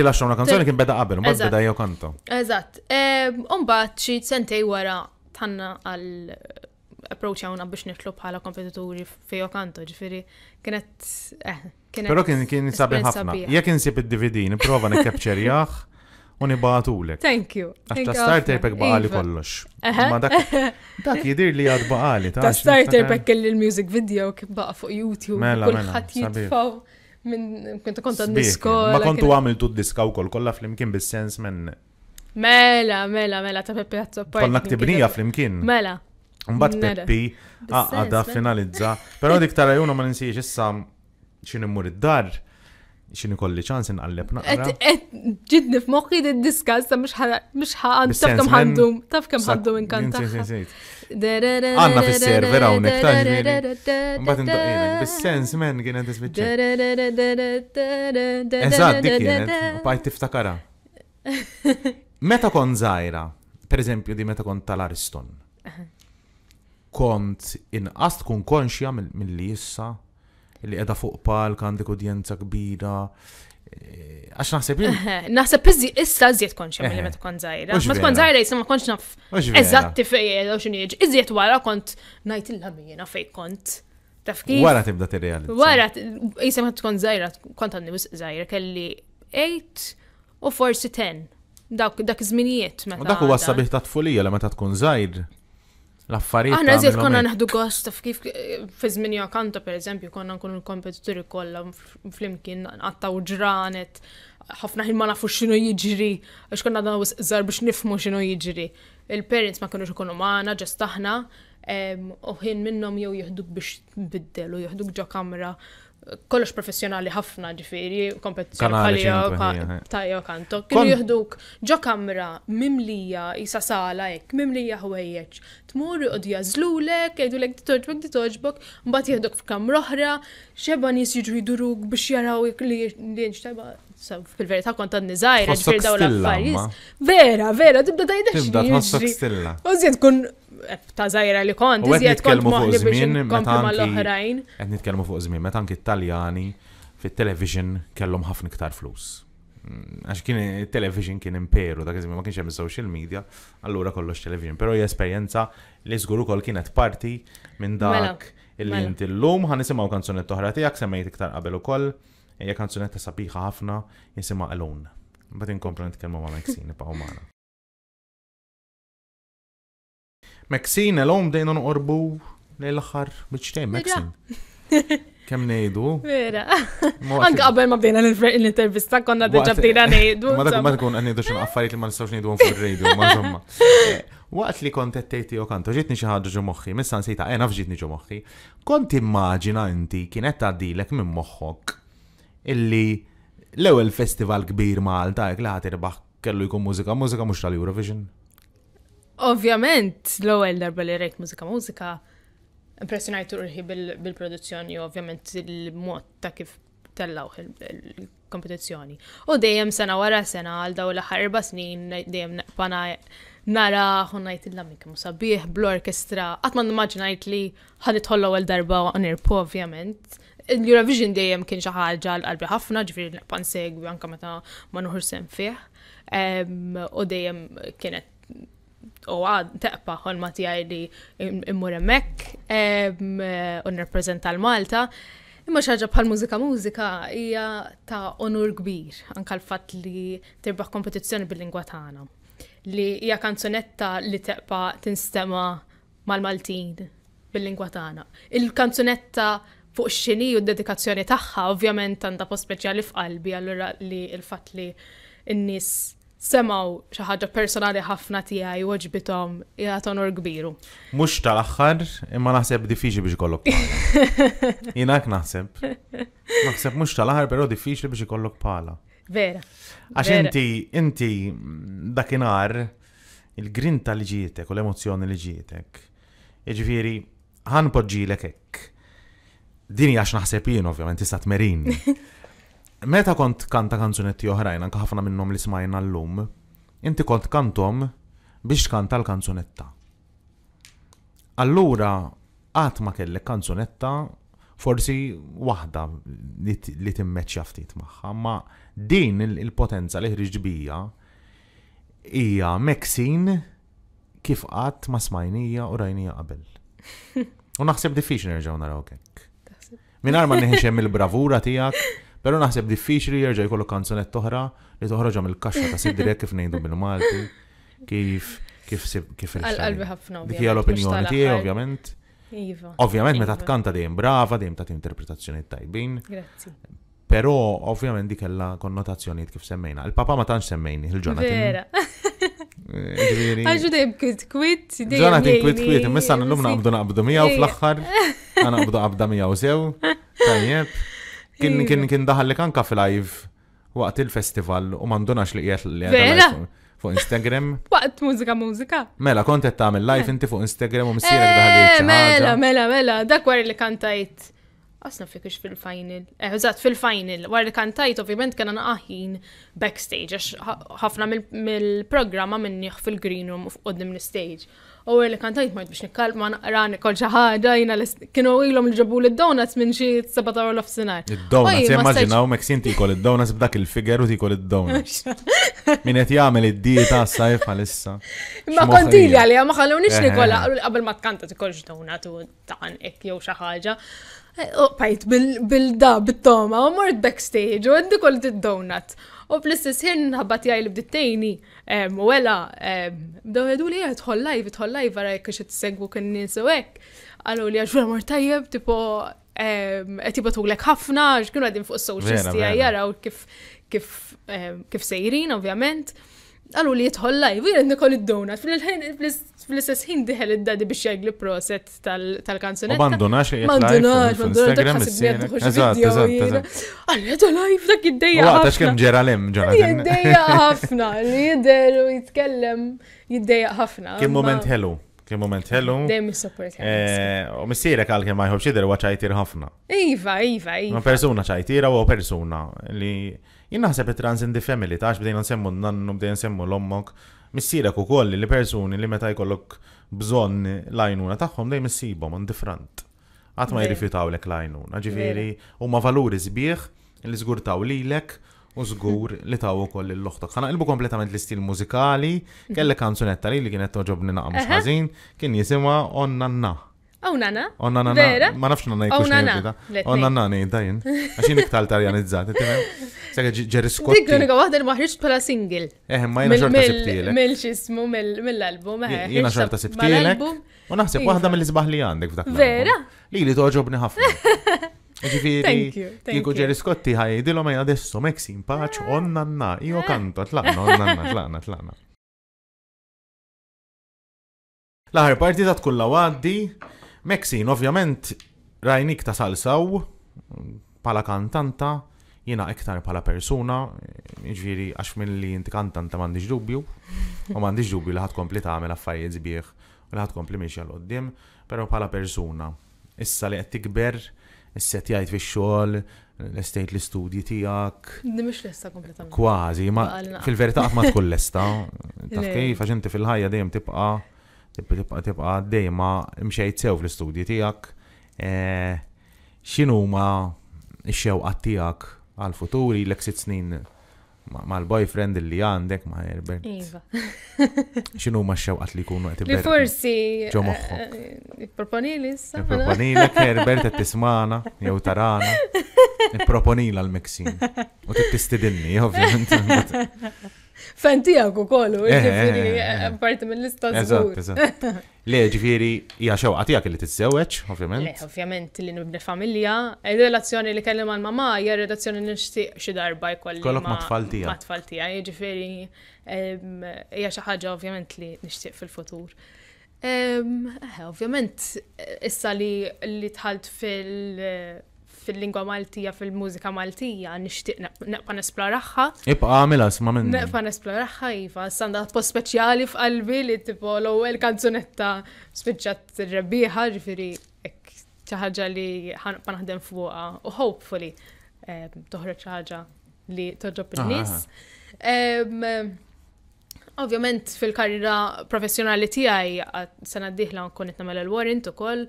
S2: tilaxxawna kanzoni kien beda qabel, mbagħad beda Io Kanto. Eżatt. Umbagħad xi sentej wara tħanna għal approach għawna biex nitlu bħala kompetituri fejo kanto, ġifiri, kienet, eh, kienet. Pero kien kien sabi ħafna. Jek
S1: insib id-DVD, niprofa nekapċerjaħ u nibatulek. Thank you. Għax ta' starter pack baqali iva. kollox. Ma dak, dak jidir li għad baqali. Ta' starter pack
S2: kelli l-music video kif baqa fuq YouTube. Mela, mela. jitfaw minn kont kont disko. Ma kontu
S1: għamiltu diska u koll, kolla flimkien bis-sens menne.
S2: Mela, mela, mela, ta' Peppe Azzoppar. Konna ktibnija flimkien. Mela, Mbagħad Peppi għada
S1: finalizza, Pero dik tara juna ma ninsiex issa x'in immur id-dar xin kolli ċans inqalleb naqra.
S2: Ġidni f-mokki d-diska, sta mux ħan, taf kam ħaddum, taf kam ħaddum inkanta. Għanna fil-server għawnek, taġni. Mbat
S1: intoqina, bis-sens men għinet s isbitċa.
S2: Eżad, dik kienet,
S1: bajt tiftakara. Meta kon zaħira, per eżempju di meta kon tal-Ariston kont inqas tkun konxja mill-li issa li qiegħda fuq palk dik udjenza kbira. Eh, għax naħseb
S2: Naħseb issa zjiet konxja mill-li eh, meta tkun żgħira. Ma tkun żgħira jisna ma kontx naf eżatti fejn u x'inhi Iżjed wara kont ngħidilha jiena fej kont. Taf Wara tibda t-reali. Wara jisem ħadd tkun żgħira, kont għandi wisq żgħira kelli 8 u forsi 10. Dak dak iż-żminijiet meta. Dak huwa sabiħ
S1: ta' tfulija meta tkun zaħir l-affarijiet. Aħna eżiet konna naħdu
S2: gost taf kif fi għakanta, per eżempju, konna nkunu l-kompetituri kollha flimkien u ġranet ħafna ħin ma nafux x'inhu jiġri għax konna għadna żar biex nifmu x'inhu jiġri. Il-parents ma kienu ikunu maħna, ġest u ħin minnhom jew jieħduk biex biddel u jieħduk ġo kamra kollox professjonali ħafna ġifiri, kompetizjoni bħalija, tajja kanto. Kienu jihduk ġo kamra mimlija jisa sala jek, mimlija ħwejjeċ. Tmur jqod jazlulek, jgħidu l-ek titoġbok, titoġbok, mbat jihduk f'kamra oħra, xeban jis jiġu jiduruk biex jaraw li jġtaba. Fil-verità kont għadni zaħir, ġifiri daw l-affarijiet. Vera, vera, tibda tajdex. Tibda tħossok stilla. Użiet kun ta' zaħira li kont, iżjed kont moħli biex nkompli mal-oħrajn.
S1: Qed nitkellmu fuq żmien, meta anki Taljani fit-television kellhom ħafna iktar flus. Mm, għax kien television kien imperu, dak iżmin ma kienx hemm social media, allura kollox television. Però hija esperjenza li żgur ukoll kienet parti minn dak mela, illi mela. inti llum nisimgħu kanzunetta oħra tiegħek semmejt iktar qabel ukoll, hija kanzunetta sabiħa ħafna jisimha Alone. Mbagħad inkomplu nitkellmu ma' Maxine pa' umana. Maxine, l-om dejna nqorbu l-axar biex tejn Maxine. Kem nejdu?
S2: Vera. Anka qabel ma bdejna l-intervista konna deġa bdejna nejdu. Ma dak ma
S1: tkun għannidu xin affarijiet li ma nistawx nejdu fuq il-radio, ma zomma. Waqt li kont ettejti u kanto, ġitni xi ħaġa ġo moħħi, missan sejta, ena eh, fġitni ġo moħħi. Kont immaġina inti kienet għaddilek minn moħħok illi l-ewwel festival kbir Malta jekk li ħatirbaħ kellu jkun mużika, mużika mhux tal-Eurovision.
S2: Ovvjament, l-ewwel darba li rejt mużika mużika, impressjonajtu rħi bil-produzzjoni, ovvjament il-mod ta' kif tellaw il-kompetizzjoni. U dejjem sena wara sena għal daw l-aħħar erba' snin dejjem pana nara ngħid illa minn kemm sabiħ bl-orkestra, qatt ma nimmaġinajt li ħanitħol l-ewwel darba nirpu ovvjament. il eurovision dejjem kien xi ħaġa l-qalbi ħafna, ġifieri pan segwi anke meta ma nħur sem fih. U dejjem kienet u għad teqpa ħolma tijaj li immur emmek eh, u reprezenta l-Malta. Imma xaġa bħal mużika mużika hija ta' onur kbir, anka l-fatt li tirbaħ kompetizzjoni bil-lingwa tagħna. Li hija kanzunetta li teqpa tinstema mal-Maltin bil-lingwa tagħna. Il-kanzunetta fuq xini u d-dedikazzjoni tagħha ovvjament għandha post speċjali f'qalbi allura li l-fatt li n-nies semaw xi ħaġa personali ħafna tiegħi waġbitom jagħtu onor kbiru.
S1: Mhux tal-aħħar imma naħseb diffiċli biex pala. Jinak naħseb. Naħseb mhux tal-aħħar però diffiċli biex ikollok pala. Vera. Għax inti inti mm, dakinhar il-grinta li ġietek u l-emozjoni li ġietek. ħan poġġilek hekk. Dini għax naħseb jien ovvjament tista' merin. meta kont kanta kanzunetti oħrajn, anka ħafna minnhom li smajna llum, inti kont kantom biex kanta l-kanzunetta. Allura, għat ma kellek kanzunetta forsi waħda li timmeċċja ftit magħha, ma din il-potenza li ħriġ bija hija meksin kif qatt ma smajnija u rajnija qabel. U naħseb diffiċli nerġgħu naraw hekk.
S2: Mingħajr ma hemm
S1: il-bravura tiegħek Pero naħseb diffiċli jirġa jkollu kanzunett toħra li toħroġa mill-kaxxa ta' sidrek kif nejdu bil-Malti, kif kif kif il-qalbi ħafna. Dik hija l-opinjoni tiegħi ovvjament.
S2: Iva. Ovvjament meta iva. tkanta
S1: dejjem brava, dejjem ta' interpretazzjoni tajbin. Grazzi. Però ovvjament dik kellha konnotazzjonijiet kif semmejna. Il-papa ma tantx semmejni il-ġonata. Vera. Eh, Għaxu
S2: dejjem kwit kwit. Jonathan kwit kwit, imma sanna l-lum naqbdu
S1: naqbdu miegħu fl-aħħar. Għana naqbdu qabda miegħu sew. Tajjeb. Iva. Kien kien kien daħallek anka fil-live waqt il-festival u mandunax li qiegħed li fuq Instagram.
S2: Waqt mużika mużika.
S1: Mela, kont qed tagħmel live mela. inti fuq Instagram u missierek eh, daħallek. Mela,
S2: mela, mela, dak wara li kantajt. Asna fikix fil-final. Eh, eżatt, fil-final. Wara li kantajt, ovvjament, kena naqaħin backstage, għax ħafna mill-programma minniħ fil-green room u qoddim stage U li kantajt mort biex nikkal ma naqra nikol ħaġa jina kienu ilhom li ġabu l-donuts minn xi 17 f'sinar. Id-donuts, immaġinaw
S1: Meksin tikol id-donuts b'dak il-figer u tikol id-donuts. Min qed jagħmel id-dieta sajf għalissa. Ma kontilja li ma ħallewniex nikola
S2: qabel ma tkanta tikolx donut u taqan ek jew xi ħaġa. Eh, Pajt bil-da, bit-toma, u mort backstage u għaddi kol id-donut. U fl istess ħin ħabbat jgħaj li bdittejni, u għela, bdaw jgħadu li jgħad tħol live, tħol għara jgħak xe t-segwu kien sewek. Għallu li għaxu għamur tajjeb, tipo, tipo tuglek ħafna, xkienu għadin fuq s-socials tijaj u kif sejrin, ovvjament. Għallu li jitħol live, jiret nikol id-donut, fil istess ħin diħel id-dadi biex jgħagli proset tal-kanzunetta. Mandunax, mandunax, mandunax, mandunax, mandunax, mandunax, mandunax, mandunax, id
S1: Kien moment hellu. Dejjem support eh, U missierek għal kien ma jidher huwa ħafna.
S2: Iva, iva, iva. Ma
S1: persuna ċajtira u persuna li Jien naħseb it-trans in the family, tax bdejna nsemmu nannu, bdejna nsemmu l-ommok, missirek u koll li persuni li meta jkollok bżon lajnuna taħħom dej missibom on different. Għat ma jirrifjutaw lek lajnuna, ġifiri, u ma valuri zbieħ li zgurtaw li lek u zgur li taw u koll l-loħtok. Għana ilbu kompletament l-istil mużikali, mhm. kelle kanzunetta li li kienet toġobni naqqa mux kien jisima on na.
S2: Oh nana. Oh nana. Vera? Ma
S1: nafx nana jkux nana. Oh nana nej, dajn. Għaxin iktar tarjanizzat, timem. Saka ġeri skott. Dik l-unika
S2: waħda li maħriġ bħala single. Eh, ma jina xorta sibtilek. Mill-xismu, mill-album. Eh, jina xorta sibtilek. U naħseb waħda
S1: mill-izbaħ li għandek f'dak. Vera? Li li toġobni ħafna. Ġifiri, kiku ġeri skotti ħaj, dilom għaj adesso, Meksin, paċ, onnanna, jo kanto, ah. tlaqna, onnanna, tlaqna, tlaqna. Laħar parti ta' tkulla għaddi, Mexin, ovvjament, rajnik ta' salsaw, pala kantanta, jina iktar pala persuna, ġviri għax minn li jinti kantanta mandiġ dubju, u mandiġ dubju li ħatkompli ta' għamil affarijiet zbieħ, u li ħatkompli miex għal qoddim pero pala persuna. Issa li għed tikber, issa' set jgħajt xogħol l-estate l-studji tijak.
S2: Nimix lesta kompletament. Kważi, ma fil verita ma tkun
S1: lesta. Taf kif, għax fil-ħajja dejjem tibqa' tibqa dejma mxejt sew fl-istudji tiegħek. E, xinu ma x-xewqat tiegħek għal-futuri l sitt snin mal-boyfriend li għandek ma' Herbert. Iva. Xinu ma x-xewqat li jkunu qed Li forsi. Ġo eh, moħħok.
S2: Eh, Proponili issa. Herbert qed tismana jew tarana.
S1: E Proponila l-Meksin. U tistidinni, ovvjament.
S2: Fentijak tijak u kollu, eh, eh, ġifiri, eh, parti mill-lista zgur.
S1: Le, ġifiri, hija xew, għatijak li t-sewċ, ovvjament. Le,
S2: ovvjament, li nibni familja. Il-relazzjoni e li kellim għal mamma hija relazzjoni nishti xi darba jkolli. Kollok matfalti għaj. Matfalti għaj, ġifiri, hija xi ħaġa ovvjament li nishti fil-futur. Ovvjament, issa li tħalt fil- fil-lingwa Maltija, fil-mużika Maltija, nixtieq neqpa nesploraħħa.
S1: Ibqa għamilha sma minn. Neqpa
S2: nesploraħħa iva, sanda po speċjali f'qalbi li tipo l-ewwel kanzunetta spiċċat rebbieħa ġifieri hekk xi ħaġa li ħanqpa naħdem fuqha u hopefully eh, toħroġ xi ħaġa li toġġob in-nies. Ovvjament fil-karriera professjonali tiegħi sena d nkun qed nagħmel il-warrant ukoll,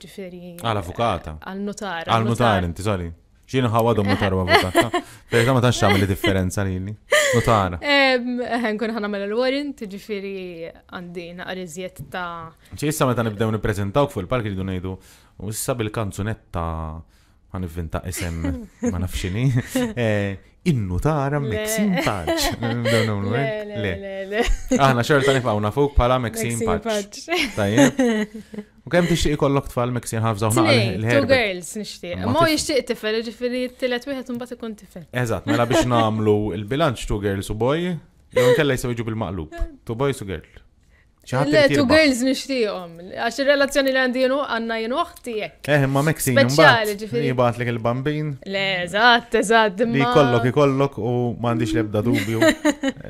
S2: ġifieri. għall avukata eh, għal nutar għal nutar
S1: inti sorry. Xina ħawadhom notar u avukata. Perta ma tantx tagħmel differenza lili. Notar.
S2: Eh, nkun ħana mela l-warrant, ġifieri għandi naqar ta'
S1: Ġi issa meta nibdew nippreżentawk fuq il-park iridu ngħidu u issa bil-kanzunetta ħan isem ma nafxini. Eh, innu tara Maxim Patch. Eh? Le, le, le,
S2: le. Aħna xorta nifqawna fuq
S1: pala Maxim Patch. Tajjeb. U kemm tixtieq ikollok tfal Maxim Hafza u naqal Two girls nixtieq. Mo
S2: jixtieq tifel, ġifieri t-tielet wieħed bat ikun tifel. Eżatt, mela biex namlu
S1: il-bilanċ two girls u boy, jom kella jsew bil-maqlub. Two boys u girl. Le, tu girls
S2: nishtiqom. Għax il-relazzjoni li għandi jenu għanna jenu jek.
S1: Eh, ma Meksin. Speċjali ġifiri. Jibat lek il-bambin.
S2: Le, zaħt, eżatt. Li kollok,
S1: kollok u mandiċ lebda dubju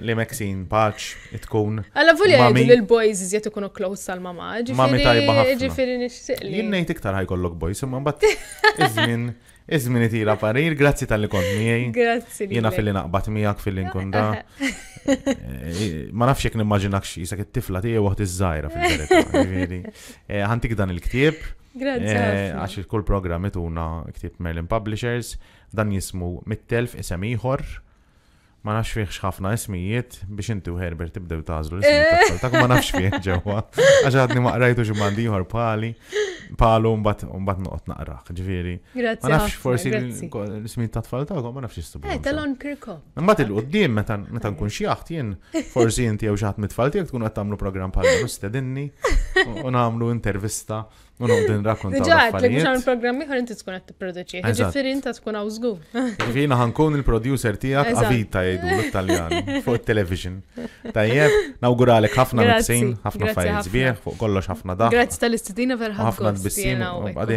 S1: li Meksin paċ itkun. Għalla fulli għajdu li
S2: l-boys jizjet ikunu close għal mamma. Mami tajba ħafna. Ġifiri tiqli.
S1: li. tiktar ħaj kollok boys, ma mbatt Izmin. Izmini itila parir, grazzi tal-li kont miegħi. Grazzi. Jena fil-li naqbad miegħek fil-li nkun
S2: eh,
S1: Ma nafx jekk nimmaġinak x'isak it-tifla tiegħi waħd iż żajra fil verita Għantik eh, dan il-ktieb. Grazzi. Eh, għax kull programm ituna ktieb Merlin Publishers dan jismu mit-telf isem ieħor ma nafx fiħx ħafna ismijiet biex inti u Herbert tibdew tażlu l-ismijiet ta' ma nafx fih ġewwa. Għax għadni ma qrajtu xi mandi ieħor pali, palu mbagħad mbagħad noqgħod naqraq, ġifieri. Ma nafx forsi l-ismijiet ta' tfal tagħkom ma nafx jistgħu. Eh, tal-on kirko. Mbagħad il-qudiem meta meta nkun xi jaħt jien forsi inti jew xi ħadd mit-tfal tiegħek tkun qed tagħmlu programm bħal mistedinni u nagħmlu intervista Unum din rakun. Ġat, li biex
S2: għan programmi għan inti tkun għat produċi Ġifiri inta tkun għawżgu. zgur. Ġifiri
S1: ħankun il-producer tijak għavita jgħidu l-Italjan fuq il television. Tajjeb, nawguralek ħafna mixin, ħafna fajn zbieħ, fuq kollox ħafna da. Grazzi
S2: tal-istudina verħad. Ħafna d bissin.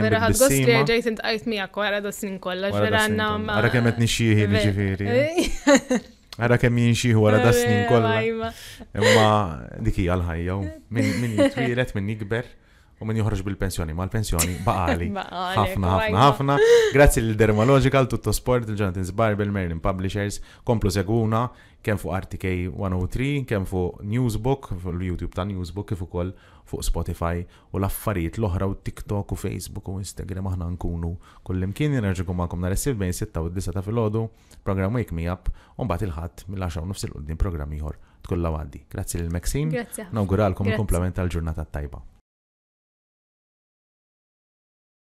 S2: Verħad gost li ġejt int għajt mijak għara da snin kollox. Għara kemet nixieħi li ġifiri.
S1: Għara kemm jinxieħu għara da snin kollha. Imma dikija l-ħajja. Min jitwilet, min jikber u min joħroġ bil-pensjoni, ma l-pensjoni baqali. Ħafna, ħafna, ħafna. Grazzi l-Dermalogical, Tutto Sport, il-Jonathan Zbarbel, Merlin Publishers, komplu seguna, kem fuq RTK 103, kem fuq Newsbook, fuq l-YouTube ta' Newsbook, kif ukoll fuq Spotify u l-affarijiet l-oħra u TikTok u Facebook u Instagram aħna nkunu kullimkien nerġgħu magħkom nhar is-sib bejn 6 u 9 ta' filgħodu, programm Wake Me Up u mbagħad il-ħadd mill u nofs il-qudiem programm ieħor tkollha għaddi. Grazzi
S2: lil Maxim. Nawguralkom il-komplement tal-ġurnata tajba.